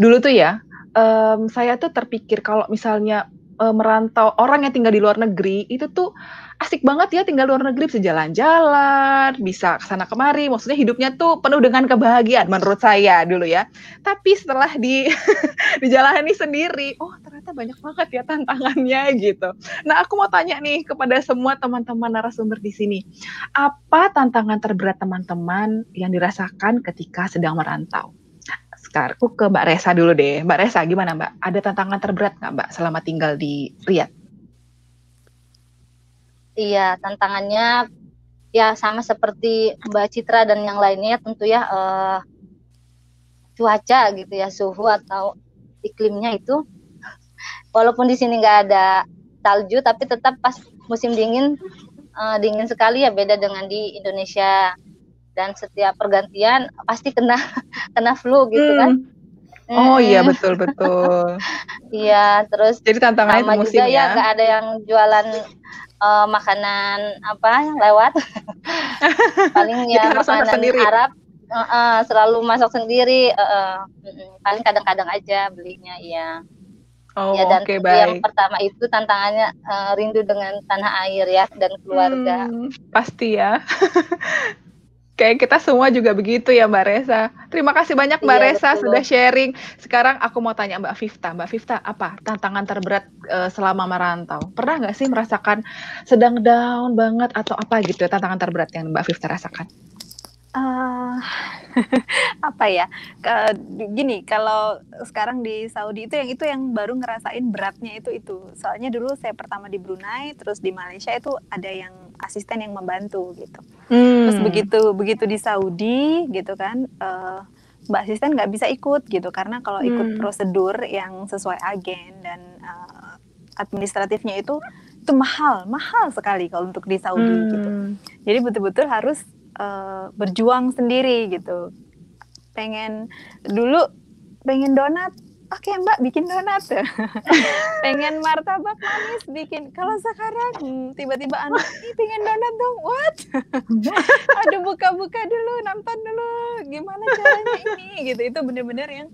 Dulu tuh ya, um, saya tuh terpikir kalau misalnya um, merantau orang yang tinggal di luar negeri itu tuh asik banget ya tinggal luar negeri bisa jalan-jalan, bisa kesana kemari. Maksudnya hidupnya tuh penuh dengan kebahagiaan menurut saya dulu ya. Tapi setelah di dijalani sendiri, oh ternyata banyak banget ya tantangannya gitu. Nah aku mau tanya nih kepada semua teman-teman narasumber di sini, apa tantangan terberat teman-teman yang dirasakan ketika sedang merantau? Sekarang aku ke Mbak Resa dulu deh. Mbak Resa gimana Mbak? Ada tantangan terberat nggak Mbak selama tinggal di Riyadh? Iya, tantangannya ya sama seperti Mbak Citra dan yang lainnya tentu ya eh, cuaca gitu ya, suhu atau iklimnya itu. Walaupun di sini nggak ada salju, tapi tetap pas musim dingin eh, dingin sekali ya beda dengan di Indonesia. Dan setiap pergantian pasti kena kena flu gitu kan. hmm. kan. Oh iya betul betul. Iya terus. Jadi tantangannya sama musim juga ya. ya. ada yang jualan uh, makanan apa lewat paling ya makanan Arab uh, uh, selalu masak sendiri uh, uh, paling kadang-kadang aja belinya iya Oh, ya dan okay, yang yang pertama itu tantangannya uh, rindu dengan tanah air ya dan keluarga. Hmm, pasti ya. Kayak kita semua juga begitu ya Mbak Reza. Terima kasih banyak Mbak iya, Resa betul. sudah sharing. Sekarang aku mau tanya Mbak Fifta. Mbak Fifta, apa tantangan terberat uh, selama merantau? Pernah nggak sih merasakan sedang down banget atau apa gitu ya, tantangan terberat yang Mbak Fifta rasakan? Uh, apa ya Ke, gini kalau sekarang di Saudi itu yang itu yang baru ngerasain beratnya itu itu soalnya dulu saya pertama di Brunei terus di Malaysia itu ada yang asisten yang membantu gitu. Hmm. Terus begitu begitu di Saudi gitu kan uh, Mbak asisten nggak bisa ikut gitu karena kalau ikut hmm. prosedur yang sesuai agen dan uh, administratifnya itu itu mahal mahal sekali kalau untuk di Saudi hmm. gitu. Jadi betul-betul harus uh, berjuang sendiri gitu. Pengen dulu pengen donat oke okay, mbak bikin donat pengen martabak manis bikin kalau sekarang hmm, tiba-tiba anak ini pengen donat dong what aduh buka-buka dulu nonton dulu gimana caranya ini gitu itu bener-bener yang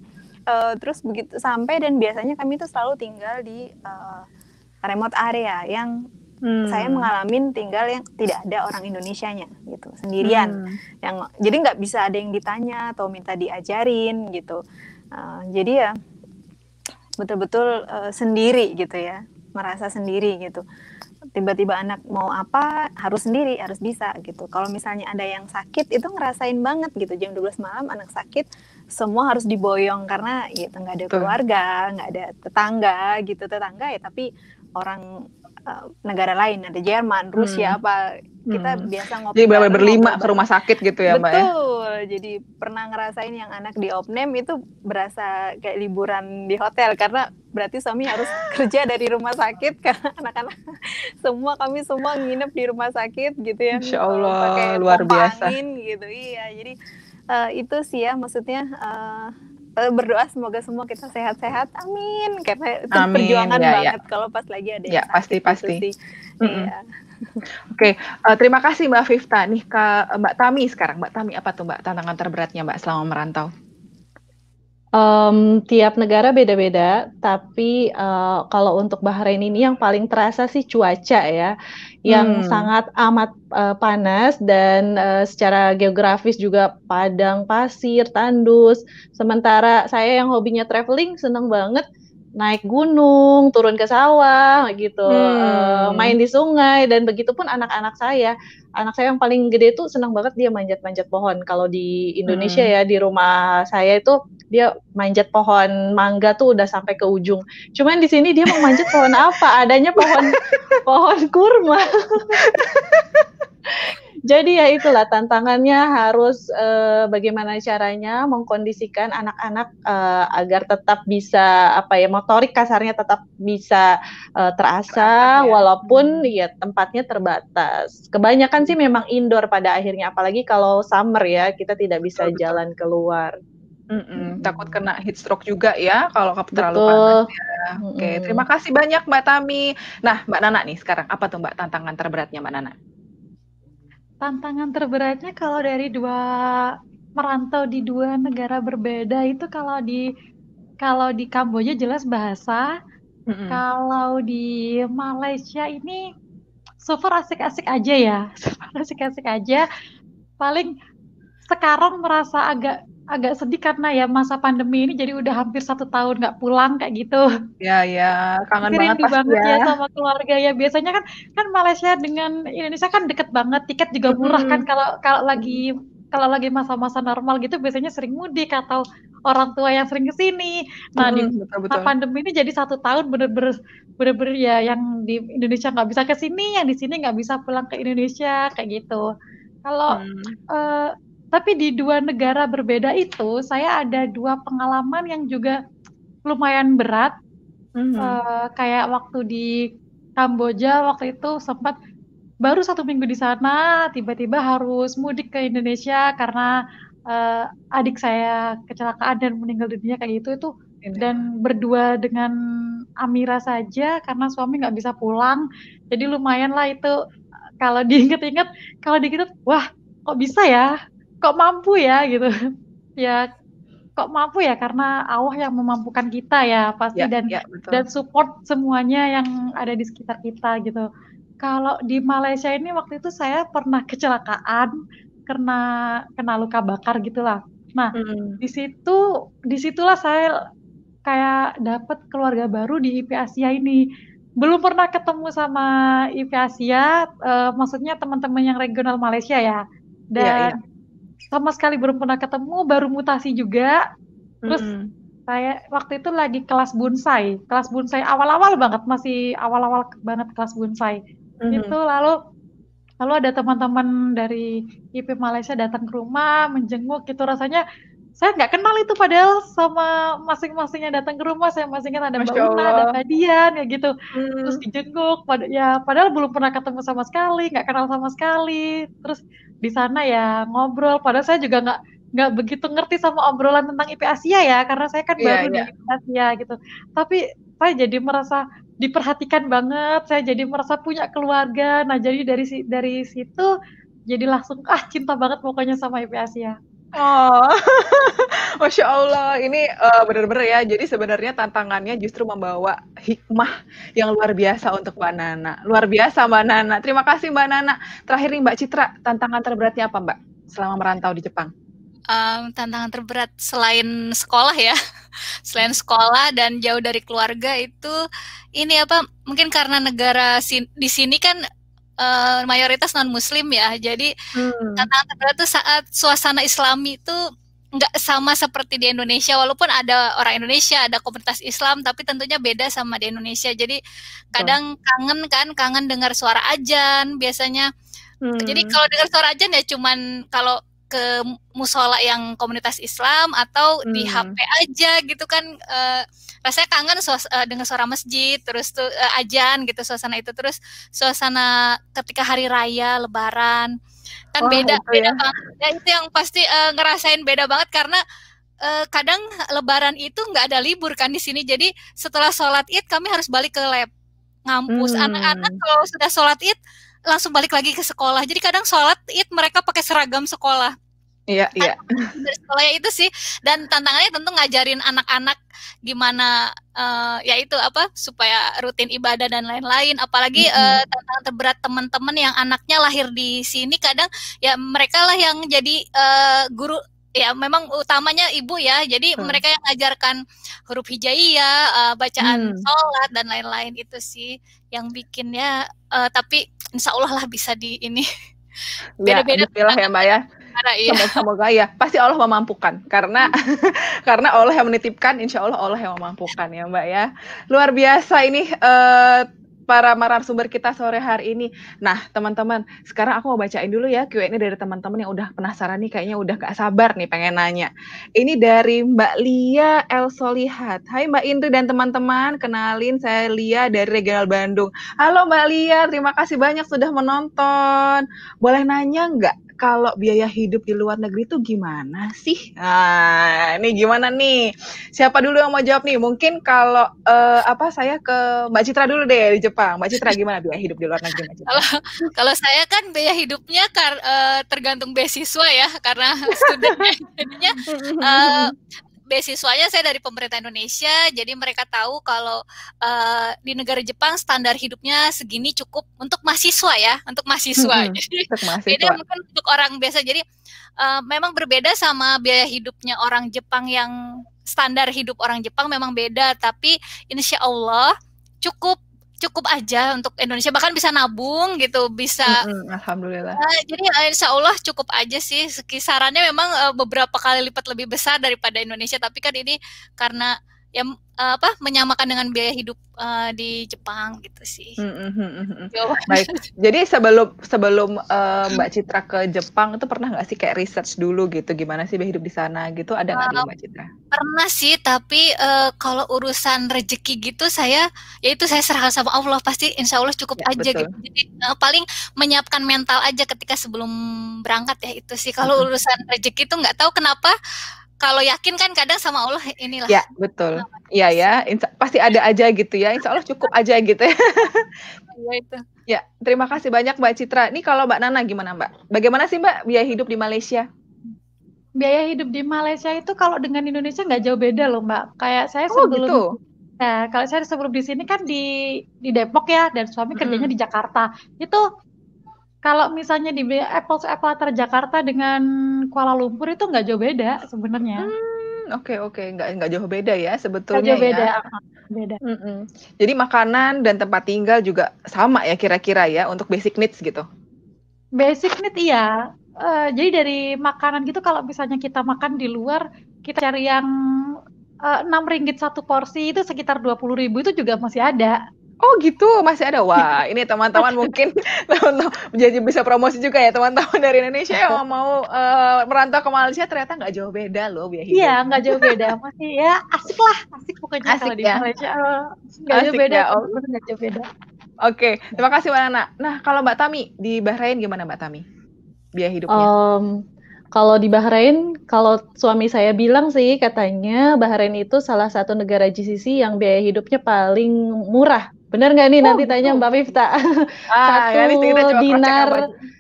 uh, terus begitu sampai dan biasanya kami itu selalu tinggal di uh, remote area yang hmm. saya mengalami tinggal yang tidak ada orang Indonesianya gitu sendirian hmm. yang jadi nggak bisa ada yang ditanya atau minta diajarin gitu uh, jadi ya betul-betul uh, sendiri gitu ya merasa sendiri gitu tiba-tiba anak mau apa harus sendiri harus bisa gitu kalau misalnya ada yang sakit itu ngerasain banget gitu jam 12 malam anak sakit semua harus diboyong karena gitu nggak ada keluarga nggak ada tetangga gitu tetangga ya tapi orang Eh, negara lain ada Jerman Rusia hmm. apa kita hmm. biasa ngobrol jadi berlima ke rumah sakit gitu ya mbak ya? betul ya? jadi pernah ngerasain yang anak di opnem itu berasa kayak liburan di hotel karena berarti suami harus kerja dari rumah sakit karena anak-anak semua kami semua nginep di rumah sakit gitu ya Insya Allah Pakai luar biasa angin, gitu iya jadi uh, itu sih ya maksudnya uh, Eh, berdoa semoga semua kita sehat-sehat. Amin. Karena itu Amin. perjuangan ya, banget ya. kalau pas lagi ada iya, yang ya, sakit pasti gitu pasti. Iya. Mm Oke, okay. uh, eh, terima kasih Mbak Fifta. Nih ke Mbak Tami sekarang. Mbak Tami apa tuh Mbak tantangan terberatnya Mbak selama merantau? Um, tiap negara beda-beda, tapi uh, kalau untuk Bahrain ini yang paling terasa sih cuaca ya, yang hmm. sangat amat uh, panas dan uh, secara geografis juga padang pasir, tandus. Sementara saya yang hobinya traveling seneng banget naik gunung, turun ke sawah gitu, hmm. uh, main di sungai dan begitupun anak-anak saya. Anak saya yang paling gede tuh senang banget dia manjat-manjat pohon. Kalau di Indonesia hmm. ya di rumah saya itu dia manjat pohon mangga tuh udah sampai ke ujung. Cuman di sini dia mau manjat pohon apa? Adanya pohon pohon kurma. Jadi ya itulah tantangannya harus uh, bagaimana caranya mengkondisikan anak-anak uh, agar tetap bisa apa ya motorik kasarnya tetap bisa uh, terasa, terasa ya. walaupun hmm. ya tempatnya terbatas. Kebanyakan sih memang indoor pada akhirnya apalagi kalau summer ya kita tidak bisa oh, jalan keluar. Mm-mm, takut kena heat stroke juga ya kalau terlalu Betul. panas ya. mm Oke, terima kasih banyak Mbak Tami. Nah, Mbak Nana nih sekarang apa tuh Mbak tantangan terberatnya Mbak Nana? Tantangan terberatnya kalau dari dua merantau di dua negara berbeda itu kalau di kalau di Kamboja jelas bahasa, mm mm kalau di Malaysia ini super asik-asik aja ya, super asik-asik aja. Paling sekarang merasa agak agak sedih karena ya masa pandemi ini jadi udah hampir satu tahun nggak pulang kayak gitu. Ya ya, kangen banget, banget ya. ya sama keluarga ya. Biasanya kan kan Malaysia dengan Indonesia kan deket banget, tiket juga murah hmm. kan kalau kalau lagi kalau lagi masa-masa normal gitu biasanya sering mudik atau orang tua yang sering kesini. Nah hmm, di betul, betul. pandemi ini jadi satu tahun bener-bener bener-bener ya yang di Indonesia nggak bisa kesini, yang di sini nggak bisa pulang ke Indonesia kayak gitu. Kalau hmm. uh, tapi di dua negara berbeda itu saya ada dua pengalaman yang juga lumayan berat. Mm -hmm. uh, kayak waktu di Kamboja waktu itu sempat baru satu minggu di sana tiba-tiba harus mudik ke Indonesia karena uh, adik saya kecelakaan dan meninggal dunia kayak gitu itu iya. dan berdua dengan Amira saja karena suami nggak bisa pulang jadi lumayan lah itu kalau diinget-inget kalau diinget wah kok bisa ya kok mampu ya gitu ya kok mampu ya karena Allah yang memampukan kita ya pasti ya, dan ya, dan support semuanya yang ada di sekitar kita gitu. Kalau di Malaysia ini waktu itu saya pernah kecelakaan karena kena luka bakar gitulah. Nah hmm. di situ disitulah saya kayak dapet keluarga baru di IP Asia ini. Belum pernah ketemu sama IP Asia, uh, maksudnya teman-teman yang regional Malaysia ya. Iya, iya. Dan ya, ya sama sekali belum pernah ketemu baru mutasi juga terus mm -hmm. saya waktu itu lagi kelas bonsai kelas bonsai awal-awal banget masih awal-awal banget kelas bonsai mm -hmm. itu lalu lalu ada teman-teman dari IP Malaysia datang ke rumah menjenguk itu rasanya saya nggak kenal itu padahal sama masing masingnya datang ke rumah saya masih masing ada Mbak Una, ada Mbak Dian ya gitu hmm. terus dijenguk pad ya padahal belum pernah ketemu sama sekali nggak kenal sama sekali terus di sana ya ngobrol padahal saya juga nggak nggak begitu ngerti sama obrolan tentang IP Asia ya karena saya kan yeah, baru yeah. di IP iya. Asia gitu tapi saya jadi merasa diperhatikan banget saya jadi merasa punya keluarga nah jadi dari dari situ jadi langsung ah cinta banget pokoknya sama IP Asia Oh, masya Allah, ini uh, benar-benar ya. Jadi sebenarnya tantangannya justru membawa hikmah yang luar biasa untuk Mbak Nana. Luar biasa Mbak Nana. Terima kasih Mbak Nana. Terakhir nih Mbak Citra, tantangan terberatnya apa Mbak selama merantau di Jepang? Um, tantangan terberat selain sekolah ya, selain sekolah dan jauh dari keluarga itu ini apa? Mungkin karena negara sin di sini kan Eh, mayoritas non muslim ya jadi hmm. tantangan terberat itu saat suasana islami itu nggak sama seperti di Indonesia walaupun ada orang Indonesia ada komunitas Islam tapi tentunya beda sama di Indonesia jadi kadang oh. kangen kan kangen dengar suara ajan biasanya hmm. jadi kalau dengar suara ajan ya cuman kalau ke musola yang komunitas Islam atau hmm. di HP aja gitu kan uh, rasanya kangen suas uh, eh, dengan suara masjid terus tuh uh, ajan gitu suasana itu terus suasana ketika hari raya lebaran kan oh, beda beda ya. banget ya, itu yang pasti uh, ngerasain beda banget karena uh, kadang lebaran itu nggak ada libur kan di sini jadi setelah sholat id kami harus balik ke lab ngampus hmm. anak-anak hmm. kalau sudah sholat id langsung balik lagi ke sekolah. Jadi kadang sholat id mereka pakai seragam sekolah. Iya, iya. Kan dari sekolah itu sih dan tantangannya tentu ngajarin anak-anak gimana uh, ya itu apa supaya rutin ibadah dan lain-lain. Apalagi mm -hmm. uh, tantangan terberat teman-teman yang anaknya lahir di sini kadang ya mereka lah yang jadi uh, guru ya memang utamanya ibu ya jadi hmm. mereka yang ngajarkan huruf hijaiyah uh, bacaan hmm. sholat dan lain-lain itu sih yang bikinnya uh, tapi insya Allah lah bisa di ini iya, beda-beda ya, lah ya mbak ya iya. Semoga, semoga ya pasti Allah memampukan karena karena Allah yang menitipkan insya Allah Allah yang memampukan ya mbak ya luar biasa ini uh, para sumber kita sore hari ini. Nah, teman-teman, sekarang aku mau bacain dulu ya Q&A dari teman-teman yang udah penasaran nih, kayaknya udah gak sabar nih pengen nanya. Ini dari Mbak Lia El Solihat. Hai Mbak Indri dan teman-teman, kenalin saya Lia dari Regional Bandung. Halo Mbak Lia, terima kasih banyak sudah menonton. Boleh nanya nggak kalau biaya hidup di luar negeri itu gimana sih? Nah, ini gimana nih? Siapa dulu yang mau jawab nih? Mungkin kalau uh, apa saya ke Mbak Citra dulu deh di Jepang. Mbak Citra gimana biaya hidup di luar negeri? Kalau kalau saya kan biaya hidupnya kar, uh, tergantung beasiswa ya karena studentnya uh, beasiswanya saya dari pemerintah Indonesia, jadi mereka tahu kalau uh, di negara Jepang standar hidupnya segini cukup untuk mahasiswa ya, untuk mahasiswa. Hmm, jadi untuk mahasiswa. mungkin untuk orang biasa. Jadi uh, memang berbeda sama biaya hidupnya orang Jepang yang standar hidup orang Jepang memang beda, tapi insya Allah cukup cukup aja untuk Indonesia bahkan bisa nabung gitu bisa mm -hmm, alhamdulillah uh, jadi ya, insya Allah cukup aja sih kisarannya memang uh, beberapa kali lipat lebih besar daripada Indonesia tapi kan ini karena ya eh, apa menyamakan dengan biaya hidup uh, di Jepang gitu sih. Mm -hmm. hmm, hmm, hmm ya, Baik. Jadi sebelum sebelum uh, Mbak Citra ke Jepang itu pernah nggak sih kayak research dulu gitu gimana sih biaya hidup di sana gitu ada nggak uh, Mbak Citra? Pernah sih tapi uh, kalau urusan rezeki gitu saya ya itu saya serahkan sama Allah pasti Insya Allah cukup ya, aja betul. gitu. Jadi uh, paling menyiapkan mental aja ketika sebelum berangkat ya itu sih. Kalau urusan rezeki itu nggak tahu kenapa kalau yakin kan kadang sama Allah inilah. Ya, betul. Iya ya, ya. insya, pasti ada aja gitu ya. Insya Allah cukup aja gitu ya. ya itu. Ya, terima kasih banyak Mbak Citra. Ini kalau Mbak Nana gimana Mbak? Bagaimana sih Mbak biaya hidup di Malaysia? Biaya hidup di Malaysia itu kalau dengan Indonesia nggak jauh beda loh Mbak. Kayak saya oh, sebelum gitu. Nah, kalau saya sebelum di sini kan di di Depok ya dan suami kerjanya -hmm. di Jakarta. Itu kalau misalnya di apple to apple antara Jakarta dengan Kuala Lumpur itu nggak jauh beda sebenarnya. Oke hmm, oke okay, okay. nggak nggak jauh beda ya sebetulnya. jauh beda. Ya. Beda. Mm -mm. Jadi makanan dan tempat tinggal juga sama ya kira-kira ya untuk basic needs gitu. Basic needs iya. Uh, jadi dari makanan gitu kalau misalnya kita makan di luar kita cari yang eh, enam uh, ringgit satu porsi itu sekitar dua puluh ribu itu juga masih ada. Oh gitu, masih ada. Wah, ini teman-teman mungkin teman-teman jadi bisa promosi juga ya teman-teman dari Indonesia yang mau uh, merantau ke Malaysia ternyata nggak jauh beda loh biaya hidup. Iya, nggak jauh beda. Masih ya asik lah, asik pokoknya asik kalau ya. Eh, ya di oh. Malaysia. Nggak jauh beda, ya, oh. nggak jauh beda. Oke, okay. terima kasih Mbak Nana. Nah, kalau Mbak Tami di Bahrain gimana Mbak Tami? Biaya hidupnya? Um, kalau di Bahrain, kalau suami saya bilang sih katanya Bahrain itu salah satu negara GCC yang biaya hidupnya paling murah Benar nggak nih oh, gitu. ah, ya, nanti betul. tanya Mbak Mifta? Ah, satu ya, dinar,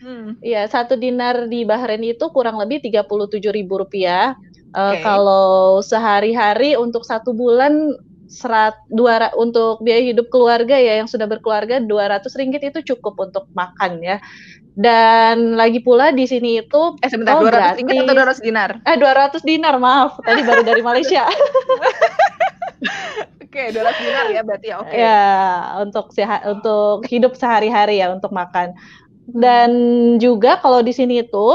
hmm. ya satu dinar di Bahrain itu kurang lebih tiga puluh tujuh ribu rupiah. Eh, okay. Uh, kalau sehari-hari untuk satu bulan serat dua untuk biaya hidup keluarga ya yang sudah berkeluarga dua ratus ringgit itu cukup untuk makan ya dan lagi pula di sini itu eh sebentar oh, 200 ringgit atau 200 dinar eh ratus dinar maaf tadi baru dari Malaysia Oke, okay, 12 dinar ya berarti ya. Oke. Okay. Ya, untuk sehat untuk hidup sehari-hari ya, untuk makan. Dan juga kalau di sini itu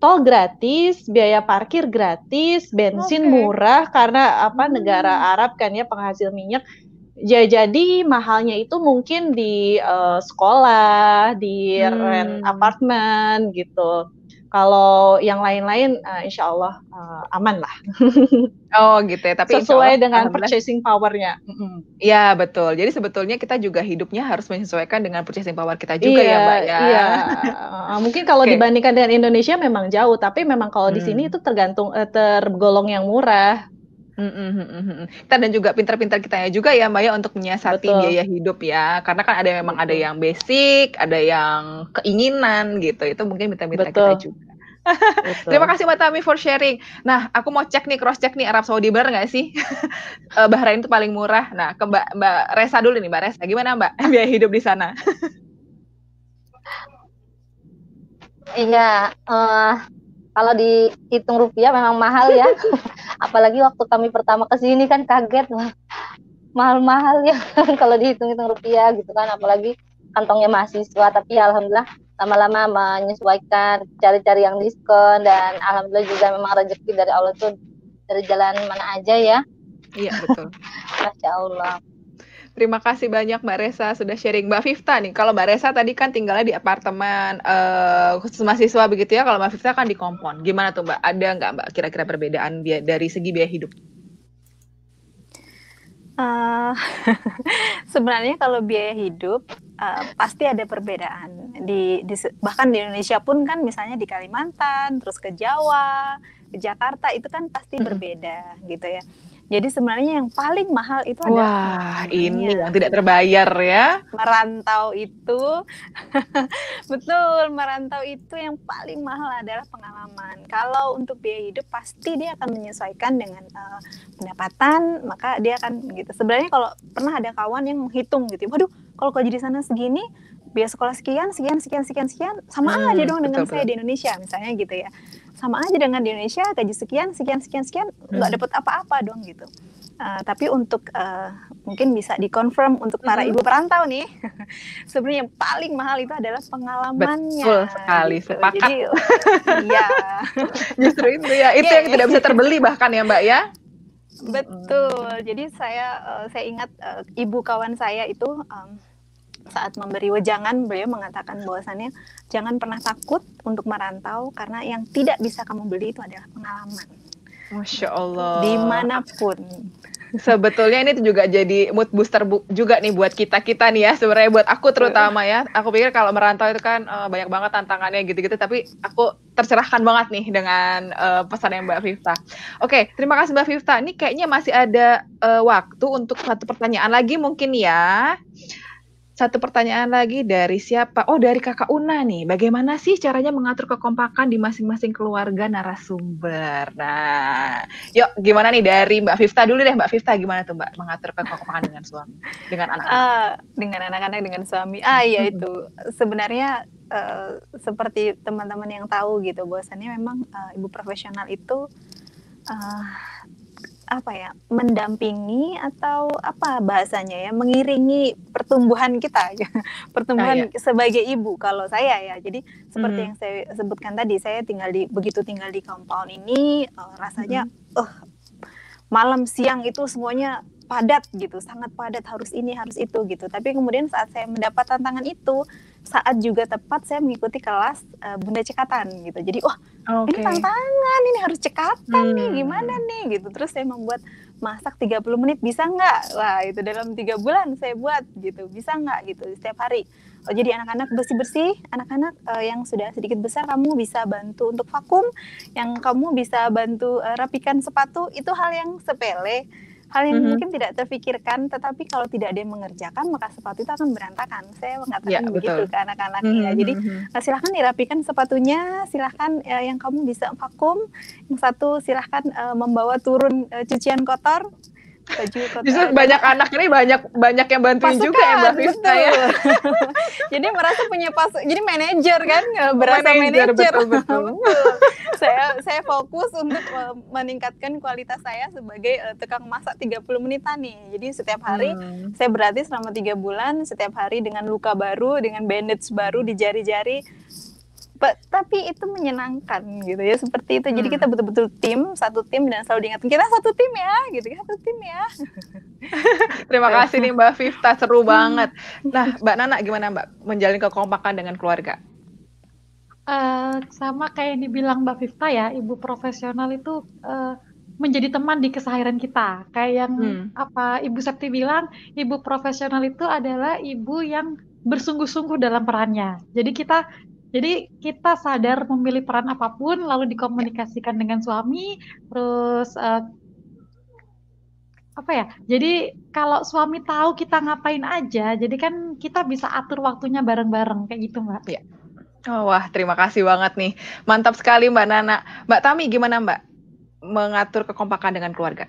tol gratis, biaya parkir gratis, bensin okay. murah karena apa hmm. negara Arab kan ya penghasil minyak. Ya, jadi mahalnya itu mungkin di uh, sekolah, di hmm. rent apartemen gitu. Kalau yang lain-lain, uh, insya Allah uh, aman lah. oh gitu ya. Tapi sesuai Allah, dengan purchasing powernya. Mm -hmm. Ya betul. Jadi sebetulnya kita juga hidupnya harus menyesuaikan dengan purchasing power kita juga iya, ya, Mbak. Ya. Iya. uh, mungkin kalau okay. dibandingkan dengan Indonesia memang jauh, tapi memang kalau hmm. di sini itu tergantung uh, tergolong yang murah mm Kita dan juga pintar-pintar kita ya juga ya Mbak ya untuk menyiasati Betul. biaya hidup ya. Karena kan ada memang ada yang basic, ada yang keinginan gitu. Itu mungkin pintar-pintar kita juga. Terima kasih Mbak Tami for sharing. Nah, aku mau cek nih cross check nih Arab Saudi benar nggak sih? Eh, Bahrain itu paling murah. Nah, ke Mbak Mbak Resa dulu nih Mbak Resa. Gimana Mbak biaya hidup di sana? Iya, uh, kalau dihitung rupiah memang mahal ya apalagi waktu kami pertama ke sini kan kaget wah mahal-mahal ya kalau dihitung-hitung rupiah gitu kan apalagi kantongnya mahasiswa tapi alhamdulillah lama-lama menyesuaikan cari-cari yang diskon dan alhamdulillah juga memang rezeki dari Allah tuh dari jalan mana aja ya iya betul masya Allah Terima kasih banyak Mbak Resa sudah sharing. Mbak Fifta nih, kalau Mbak Resa tadi kan tinggalnya di apartemen uh, khusus mahasiswa begitu ya, kalau Mbak Fifta kan di kompon. Gimana tuh Mbak? Ada nggak Mbak kira-kira perbedaan biaya, dari segi biaya hidup? Uh, sebenarnya kalau biaya hidup uh, pasti ada perbedaan di, di bahkan di Indonesia pun kan misalnya di Kalimantan terus ke Jawa ke Jakarta itu kan pasti berbeda gitu ya jadi sebenarnya yang paling mahal itu adalah Wah, ini yang tidak terbayar ya. Merantau itu betul, merantau itu yang paling mahal adalah pengalaman. Kalau untuk biaya hidup pasti dia akan menyesuaikan dengan uh, pendapatan, maka dia akan gitu. Sebenarnya kalau pernah ada kawan yang menghitung gitu, waduh, kalau kau jadi sana segini, biaya sekolah sekian, sekian, sekian, sekian, sekian, sama hmm, aja dong dengan betul, saya di Indonesia misalnya gitu ya sama aja dengan di Indonesia gaji sekian sekian sekian sekian nggak yes. Hmm. dapat apa-apa dong gitu. Uh, tapi untuk uh, mungkin bisa dikonfirm untuk para hmm. ibu perantau nih, sebenarnya yang paling mahal itu adalah pengalamannya. Betul sekali, gitu. sepakat. Jadi, ya. Justru itu ya, itu yeah, yang yeah. tidak bisa terbeli bahkan ya Mbak ya. Betul. Jadi saya uh, saya ingat uh, ibu kawan saya itu um, saat memberi wejangan beliau mengatakan bahwasannya jangan pernah takut untuk merantau karena yang tidak bisa kamu beli itu adalah pengalaman. Masya gitu. Allah. Dimanapun. Sebetulnya ini juga jadi mood booster bu juga nih buat kita kita nih ya sebenarnya buat aku terutama ya. Aku pikir kalau merantau itu kan uh, banyak banget tantangannya gitu-gitu tapi aku tercerahkan banget nih dengan uh, pesan yang Mbak Fifta. Oke, okay, terima kasih Mbak Fifta. Ini kayaknya masih ada uh, waktu untuk satu pertanyaan lagi mungkin ya satu pertanyaan lagi dari siapa? Oh, dari Kakak Una nih. Bagaimana sih caranya mengatur kekompakan di masing-masing keluarga narasumber? Nah, yuk gimana nih dari Mbak Fifta dulu deh, Mbak Fifta gimana tuh Mbak mengatur kekompakan dengan suami, dengan anak-anak? Uh, dengan anak-anak, dengan suami. Ah, iya hmm. itu. Sebenarnya uh, seperti teman-teman yang tahu gitu, bahwasannya memang uh, ibu profesional itu uh, apa ya mendampingi atau apa bahasanya ya mengiringi pertumbuhan kita gitu. pertumbuhan oh, iya. sebagai ibu kalau saya ya jadi seperti hmm. yang saya sebutkan tadi saya tinggal di begitu tinggal di compound ini uh, rasanya mm uh, malam siang itu semuanya padat gitu sangat padat harus ini harus itu gitu tapi kemudian saat saya mendapat tantangan itu saat juga tepat saya mengikuti kelas uh, Bunda Cekatan gitu. Jadi wah oh, okay. ini tantangan, ini harus cekatan hmm. nih, gimana nih gitu. Terus saya membuat masak 30 menit bisa nggak? lah itu dalam tiga bulan saya buat gitu, bisa nggak gitu setiap hari. Oh, jadi anak-anak bersih-bersih, anak-anak uh, yang sudah sedikit besar kamu bisa bantu untuk vakum, yang kamu bisa bantu uh, rapikan sepatu itu hal yang sepele Hal yang mm -hmm. mungkin tidak terpikirkan, tetapi kalau tidak ada yang mengerjakan, maka sepatu itu akan berantakan. Saya mengatakan ya, begitu betul. ke anak-anak mm -hmm. ya. Jadi mm silahkan dirapikan sepatunya, silahkan ya, yang kamu bisa vakum, yang satu silahkan uh, membawa turun uh, cucian kotor, Justru banyak anak ini banyak banyak yang bantuin Pasukan, juga ya Mbak Vista ya. jadi merasa punya pas jadi manajer kan oh, berasa manajer. Betul, betul. betul. saya saya fokus untuk eh, meningkatkan kualitas saya sebagai uh, tukang masak 30 menitan nih. Jadi setiap hari hmm. saya berarti selama tiga bulan setiap hari dengan luka baru, dengan bandage baru di jari-jari tapi itu menyenangkan gitu ya seperti itu jadi hmm. kita betul-betul tim satu tim dan selalu diingatkan kita satu tim ya gitu ya satu tim ya terima kasih nih mbak Vifta seru hmm. banget nah mbak Nana gimana mbak menjalin kekompakan dengan keluarga uh, sama kayak yang dibilang mbak Vifta ya ibu profesional itu uh, menjadi teman di kesahiran kita kayak yang hmm. apa ibu Septi bilang ibu profesional itu adalah ibu yang bersungguh-sungguh dalam perannya. Jadi kita jadi kita sadar memilih peran apapun, lalu dikomunikasikan dengan suami, terus uh, apa ya? Jadi kalau suami tahu kita ngapain aja, jadi kan kita bisa atur waktunya bareng-bareng kayak gitu, Mbak. Iya. Oh, wah, terima kasih banget nih. Mantap sekali Mbak Nana. Mbak Tami gimana Mbak? Mengatur kekompakan dengan keluarga?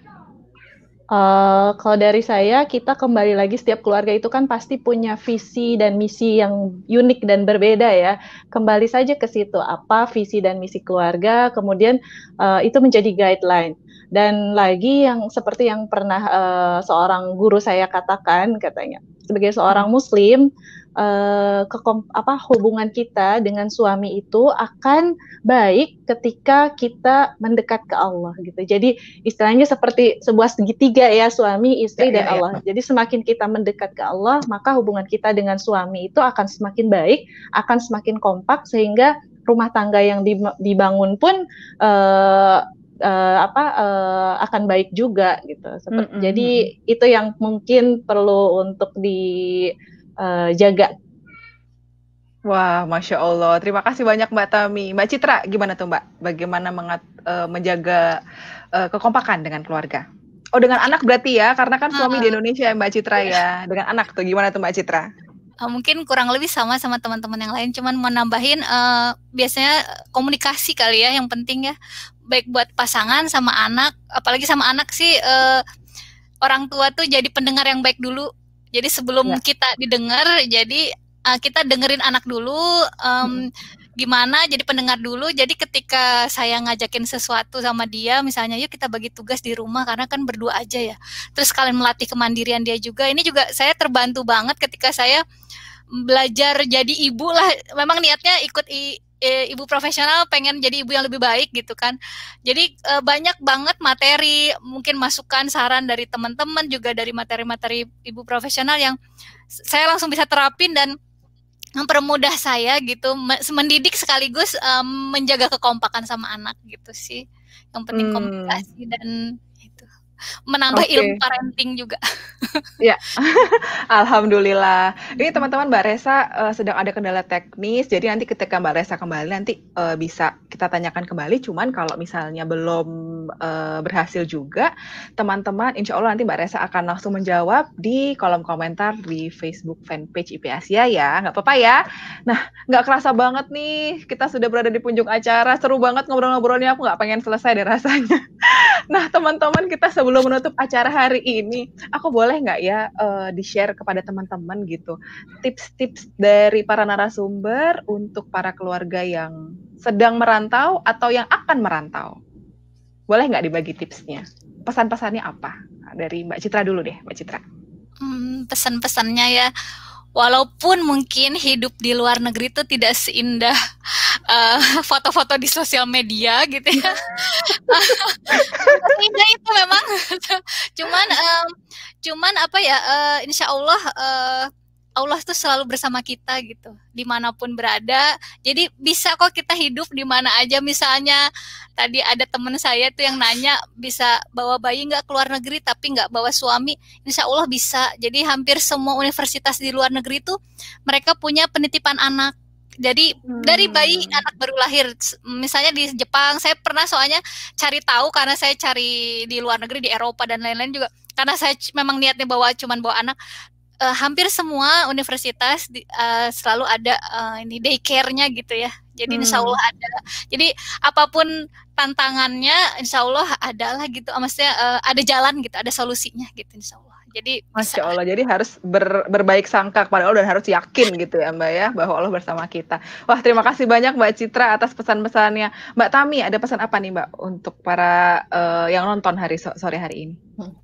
Eh, kalau dari saya, kita kembali lagi setiap keluarga itu kan pasti punya visi dan misi yang unik dan berbeda ya. Kembali saja ke situ, apa visi dan misi keluarga, kemudian uh, itu menjadi guideline. Dan lagi yang seperti yang pernah uh, seorang guru saya katakan, katanya sebagai seorang hmm. Muslim Eh, ke apa hubungan kita dengan suami itu akan baik ketika kita mendekat ke Allah gitu. Jadi istilahnya seperti sebuah segitiga ya suami, istri ya, ya dan ya, Allah. Ya. Jadi semakin kita mendekat ke Allah, maka hubungan kita dengan suami itu akan semakin baik, akan semakin kompak sehingga rumah tangga yang dibangun pun uh, uh, apa uh, akan baik juga gitu. Seperti, mm -hmm. Jadi itu yang mungkin perlu untuk di uh, jaga. Wah, masya Allah. Terima kasih banyak Mbak Tami. Mbak Citra, gimana tuh Mbak? Bagaimana mengat, uh, menjaga uh, kekompakan dengan keluarga? Oh, dengan anak berarti ya, karena kan suami uh, di Indonesia ya, Mbak Citra ya. Dengan anak tuh gimana tuh Mbak Citra? mungkin kurang lebih sama sama teman-teman yang lain, cuman menambahin uh, biasanya komunikasi kali ya yang penting ya. Baik buat pasangan sama anak, apalagi sama anak sih uh, orang tua tuh jadi pendengar yang baik dulu jadi sebelum ya. kita didengar, jadi uh, kita dengerin anak dulu. Um, gimana jadi pendengar dulu jadi ketika saya ngajakin sesuatu sama dia misalnya yuk kita bagi tugas di rumah karena kan berdua aja ya terus kalian melatih kemandirian dia juga ini juga saya terbantu banget ketika saya belajar jadi ibu lah memang niatnya ikut Eh, ibu profesional pengen jadi ibu yang lebih baik gitu kan. Jadi e, banyak banget materi, mungkin masukan saran dari teman-teman juga dari materi-materi ibu profesional yang saya langsung bisa terapin dan mempermudah saya gitu mendidik sekaligus um, menjaga kekompakan sama anak gitu sih yang penting hmm. komunikasi dan menambah okay. ilmu parenting juga. ya, alhamdulillah. Ini teman-teman Mbak Resa uh, sedang ada kendala teknis, jadi nanti ketika Mbak Resa kembali nanti uh, bisa kita tanyakan kembali. Cuman kalau misalnya belum uh, berhasil juga, teman-teman, insya Allah nanti Mbak Resa akan langsung menjawab di kolom komentar di Facebook fanpage IP Asia ya, nggak apa-apa ya. Nah, nggak kerasa banget nih kita sudah berada di punjung acara, seru banget ngobrol-ngobrolnya. Aku nggak pengen selesai deh rasanya. Nah, teman-teman kita sebelum sebelum menutup acara hari ini, aku boleh nggak ya uh, di-share kepada teman-teman gitu tips-tips dari para narasumber untuk para keluarga yang sedang merantau atau yang akan merantau? Boleh nggak dibagi tipsnya? Pesan-pesannya apa? Dari Mbak Citra dulu deh, Mbak Citra. Hmm, pesan-pesannya ya walaupun mungkin hidup di luar negeri itu tidak seindah eh, foto-foto uh, di sosial media gitu ya. Seindah itu memang. cuman um, cuman apa ya uh, insya Allah uh, Allah tuh selalu bersama kita gitu, dimanapun berada. Jadi bisa kok kita hidup di mana aja. Misalnya tadi ada teman saya tuh yang nanya bisa bawa bayi nggak luar negeri tapi nggak bawa suami. Insya Allah bisa. Jadi hampir semua universitas di luar negeri tuh mereka punya penitipan anak. Jadi hmm. dari bayi anak baru lahir, misalnya di Jepang, saya pernah soalnya cari tahu karena saya cari di luar negeri di Eropa dan lain-lain juga. Karena saya memang niatnya bawa cuman bawa anak, uh, hampir semua universitas di, uh, selalu ada uh, ini daycare-nya gitu ya. Jadi hmm. insya Allah ada. Jadi apapun tantangannya, insya Allah adalah gitu. Maksudnya uh, ada jalan gitu, ada solusinya gitu insya Allah. Jadi Masya bisa. Allah, jadi harus ber, berbaik sangka kepada Allah dan harus yakin gitu ya Mbak ya, bahwa Allah bersama kita. Wah terima iya. kasih banyak Mbak Citra atas pesan-pesannya. Mbak Tami, ada pesan apa nih Mbak untuk para uh, yang nonton hari sore hari ini? Hmm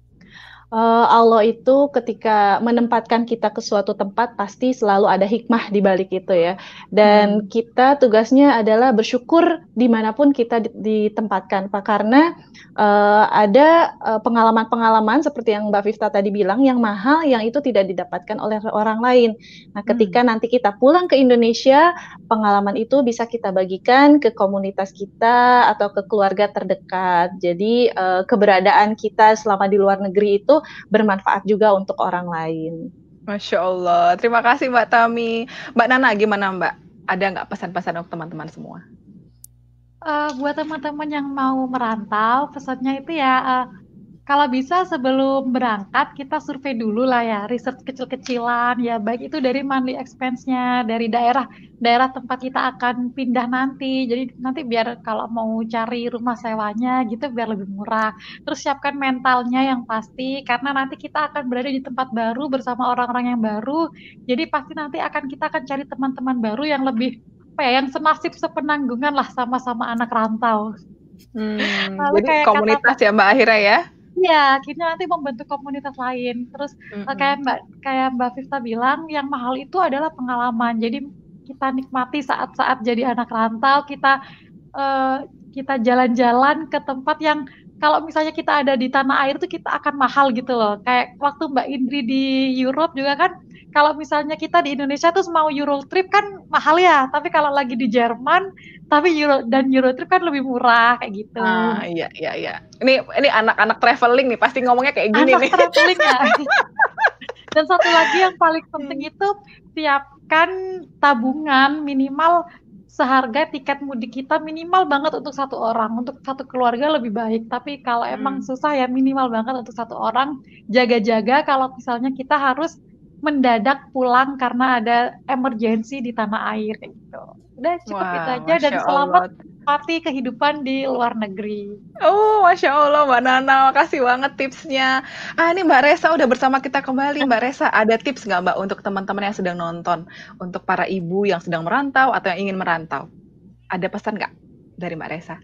uh, Allah itu ketika menempatkan kita ke suatu tempat pasti selalu ada hikmah di balik itu ya. Dan hmm. kita tugasnya adalah bersyukur dimanapun kita ditempatkan, Pak. Karena uh, ada eh, pengalaman-pengalaman uh, seperti yang Mbak Vifta tadi bilang, yang mahal yang itu tidak didapatkan oleh orang lain. Nah, ketika hmm. nanti kita pulang ke Indonesia, pengalaman itu bisa kita bagikan ke komunitas kita atau ke keluarga terdekat. Jadi uh, keberadaan kita selama di luar negeri itu bermanfaat juga untuk orang lain. Masya Allah. Terima kasih Mbak Tami. Mbak Nana gimana Mbak? Ada nggak pesan-pesan untuk teman-teman semua? Uh, buat teman-teman yang mau merantau, pesannya itu ya uh, kalau bisa sebelum berangkat kita survei dulu lah ya riset kecil-kecilan ya baik itu dari monthly expense-nya dari daerah daerah tempat kita akan pindah nanti jadi nanti biar kalau mau cari rumah sewanya gitu biar lebih murah terus siapkan mentalnya yang pasti karena nanti kita akan berada di tempat baru bersama orang-orang yang baru jadi pasti nanti akan kita akan cari teman-teman baru yang lebih apa ya yang senasib sepenanggungan lah sama-sama anak rantau. Hmm, jadi komunitas kata, ya Mbak akhirnya ya? Iya, akhirnya nanti membentuk komunitas lain. Terus mm -hmm. kayak Mbak kayak Mbak Fifta bilang, yang mahal itu adalah pengalaman. Jadi kita nikmati saat-saat jadi anak rantau, kita uh, kita jalan-jalan ke tempat yang kalau misalnya kita ada di tanah air tuh kita akan mahal gitu loh. Kayak waktu Mbak Indri di Europe juga kan kalau misalnya kita di Indonesia tuh mau Euro trip kan mahal ya, tapi kalau lagi di Jerman, tapi Euro dan Euro trip kan lebih murah kayak gitu. Ah iya iya iya. Ini ini anak-anak traveling nih pasti ngomongnya kayak gini anak nih. Anak traveling ya. dan satu lagi yang paling penting itu siapkan tabungan minimal seharga tiket mudik kita minimal banget untuk satu orang, untuk satu keluarga lebih baik. Tapi kalau emang hmm. susah ya minimal banget untuk satu orang. Jaga-jaga kalau misalnya kita harus mendadak pulang karena ada emergensi di tanah air kayak gitu. Udah cukup wow, itu aja dan selamat menikmati kehidupan di luar negeri. Oh, Masya Allah Mbak Nana, makasih banget tipsnya. Ah, ini Mbak Resa udah bersama kita kembali. Mbak Resa, ada tips nggak Mbak untuk teman-teman yang sedang nonton? Untuk para ibu yang sedang merantau atau yang ingin merantau? Ada pesan nggak dari Mbak Resa?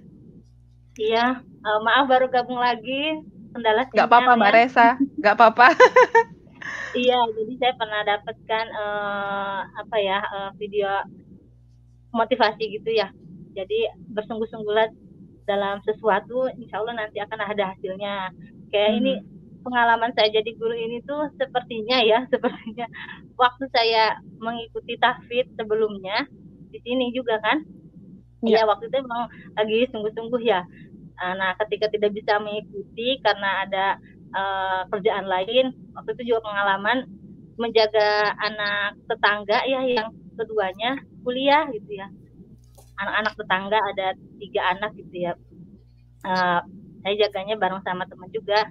Iya, uh, maaf baru gabung lagi. Kendala Nggak apa-apa Mbak ya. Resa, gak apa-apa. iya jadi saya pernah dapatkan uh, eh, apa ya uh, video motivasi gitu ya jadi bersungguh-sungguhlah dalam sesuatu insya Allah nanti akan ada hasilnya kayak hmm. ini pengalaman saya jadi guru ini tuh sepertinya ya sepertinya waktu saya mengikuti tahfidz sebelumnya di sini juga kan Iya ya, waktu itu memang lagi sungguh-sungguh ya nah ketika tidak bisa mengikuti karena ada uh, kerjaan lain waktu itu juga pengalaman menjaga anak tetangga ya yang keduanya kuliah gitu ya anak-anak tetangga ada tiga anak gitu ya uh, saya jaganya bareng sama teman juga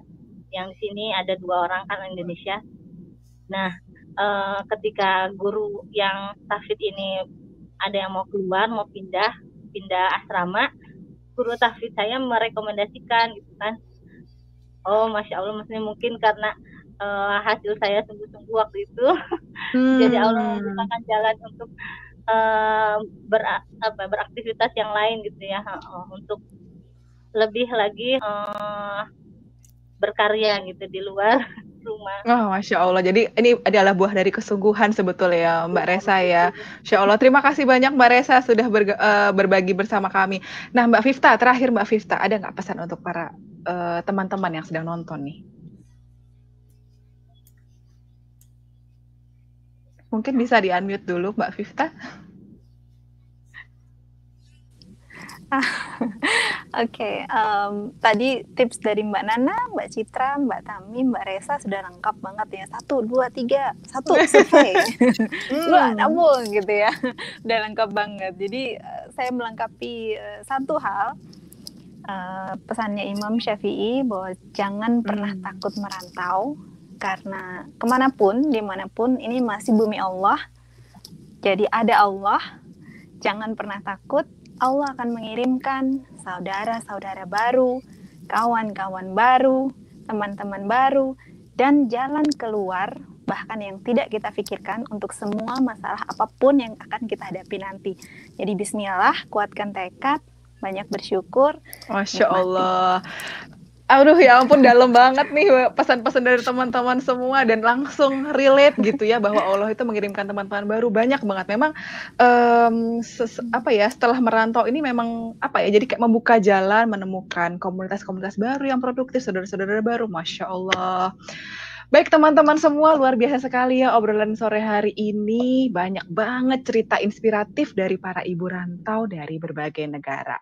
yang di sini ada dua orang kan Indonesia nah uh, ketika guru yang tafid ini ada yang mau keluar mau pindah pindah asrama guru tafid saya merekomendasikan gitu kan oh masya allah maksudnya mungkin karena uh, hasil saya sungguh-sungguh waktu itu hmm. jadi allah membukakan jalan untuk uh, eh, ber apa beraktivitas yang lain gitu ya uh, untuk lebih lagi uh, berkarya gitu di luar rumah. Oh, Masya Allah. Jadi ini adalah buah dari kesungguhan sebetulnya ya, Mbak iya, Resa ya. Masya Allah. Terima kasih banyak Mbak Resa sudah berbagi bersama kami. Nah Mbak Fifta, terakhir Mbak Fifta, ada nggak pesan untuk para Eh, teman-teman uh, yang sedang nonton nih? Mungkin bisa di-unmute dulu Mbak Fifta. Oke, okay, um, tadi tips dari Mbak Nana, Mbak Citra, Mbak Tami, Mbak Resa sudah lengkap banget ya. Satu, dua, tiga, satu survei, hmm. dua namun gitu ya. Udah lengkap banget. Jadi eh, saya melengkapi uh, satu hal Eh, pesannya Imam Syafi'i bahwa jangan hmm. pernah takut merantau karena kemanapun dimanapun ini masih bumi Allah jadi ada Allah jangan pernah takut Allah akan mengirimkan saudara-saudara baru kawan-kawan baru teman-teman baru dan jalan keluar bahkan yang tidak kita pikirkan untuk semua masalah apapun yang akan kita hadapi nanti. Jadi bismillah, kuatkan tekad, banyak bersyukur. Masya Allah. Aduh ya ampun dalam banget nih pesan-pesan dari teman-teman semua dan langsung relate gitu ya bahwa Allah itu mengirimkan teman-teman baru banyak banget. Memang um, apa ya setelah merantau ini memang apa ya jadi kayak membuka jalan menemukan komunitas-komunitas baru yang produktif saudara-saudara baru. Masya Allah. Baik teman-teman semua, luar biasa sekali ya obrolan sore hari ini. Banyak banget cerita inspiratif dari para ibu rantau dari berbagai negara.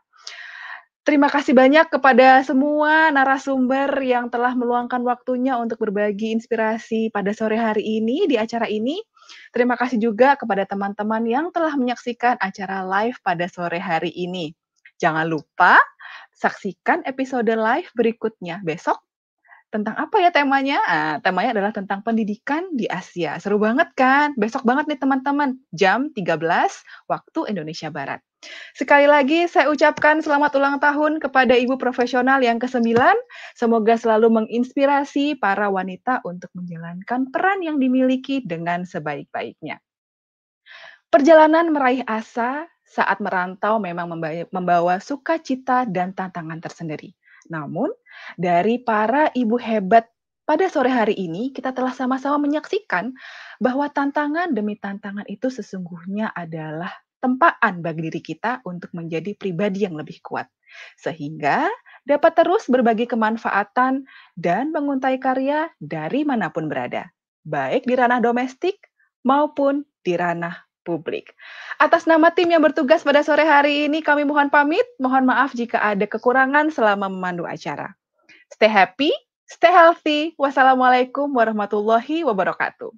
Terima kasih banyak kepada semua narasumber yang telah meluangkan waktunya untuk berbagi inspirasi pada sore hari ini di acara ini. Terima kasih juga kepada teman-teman yang telah menyaksikan acara live pada sore hari ini. Jangan lupa saksikan episode live berikutnya besok tentang apa ya temanya? Ah, temanya adalah tentang pendidikan di Asia. Seru banget kan? Besok banget nih teman-teman, jam 13 waktu Indonesia Barat. Sekali lagi saya ucapkan selamat ulang tahun kepada Ibu Profesional yang ke-9. Semoga selalu menginspirasi para wanita untuk menjalankan peran yang dimiliki dengan sebaik-baiknya. Perjalanan meraih asa saat merantau memang membawa sukacita dan tantangan tersendiri. Namun, dari para ibu hebat pada sore hari ini kita telah sama-sama menyaksikan bahwa tantangan demi tantangan itu sesungguhnya adalah tempaan bagi diri kita untuk menjadi pribadi yang lebih kuat. Sehingga dapat terus berbagi kemanfaatan dan menguntai karya dari manapun berada, baik di ranah domestik maupun di ranah publik. Atas nama tim yang bertugas pada sore hari ini, kami mohon pamit. Mohon maaf jika ada kekurangan selama memandu acara. Stay happy, stay healthy. Wassalamualaikum warahmatullahi wabarakatuh.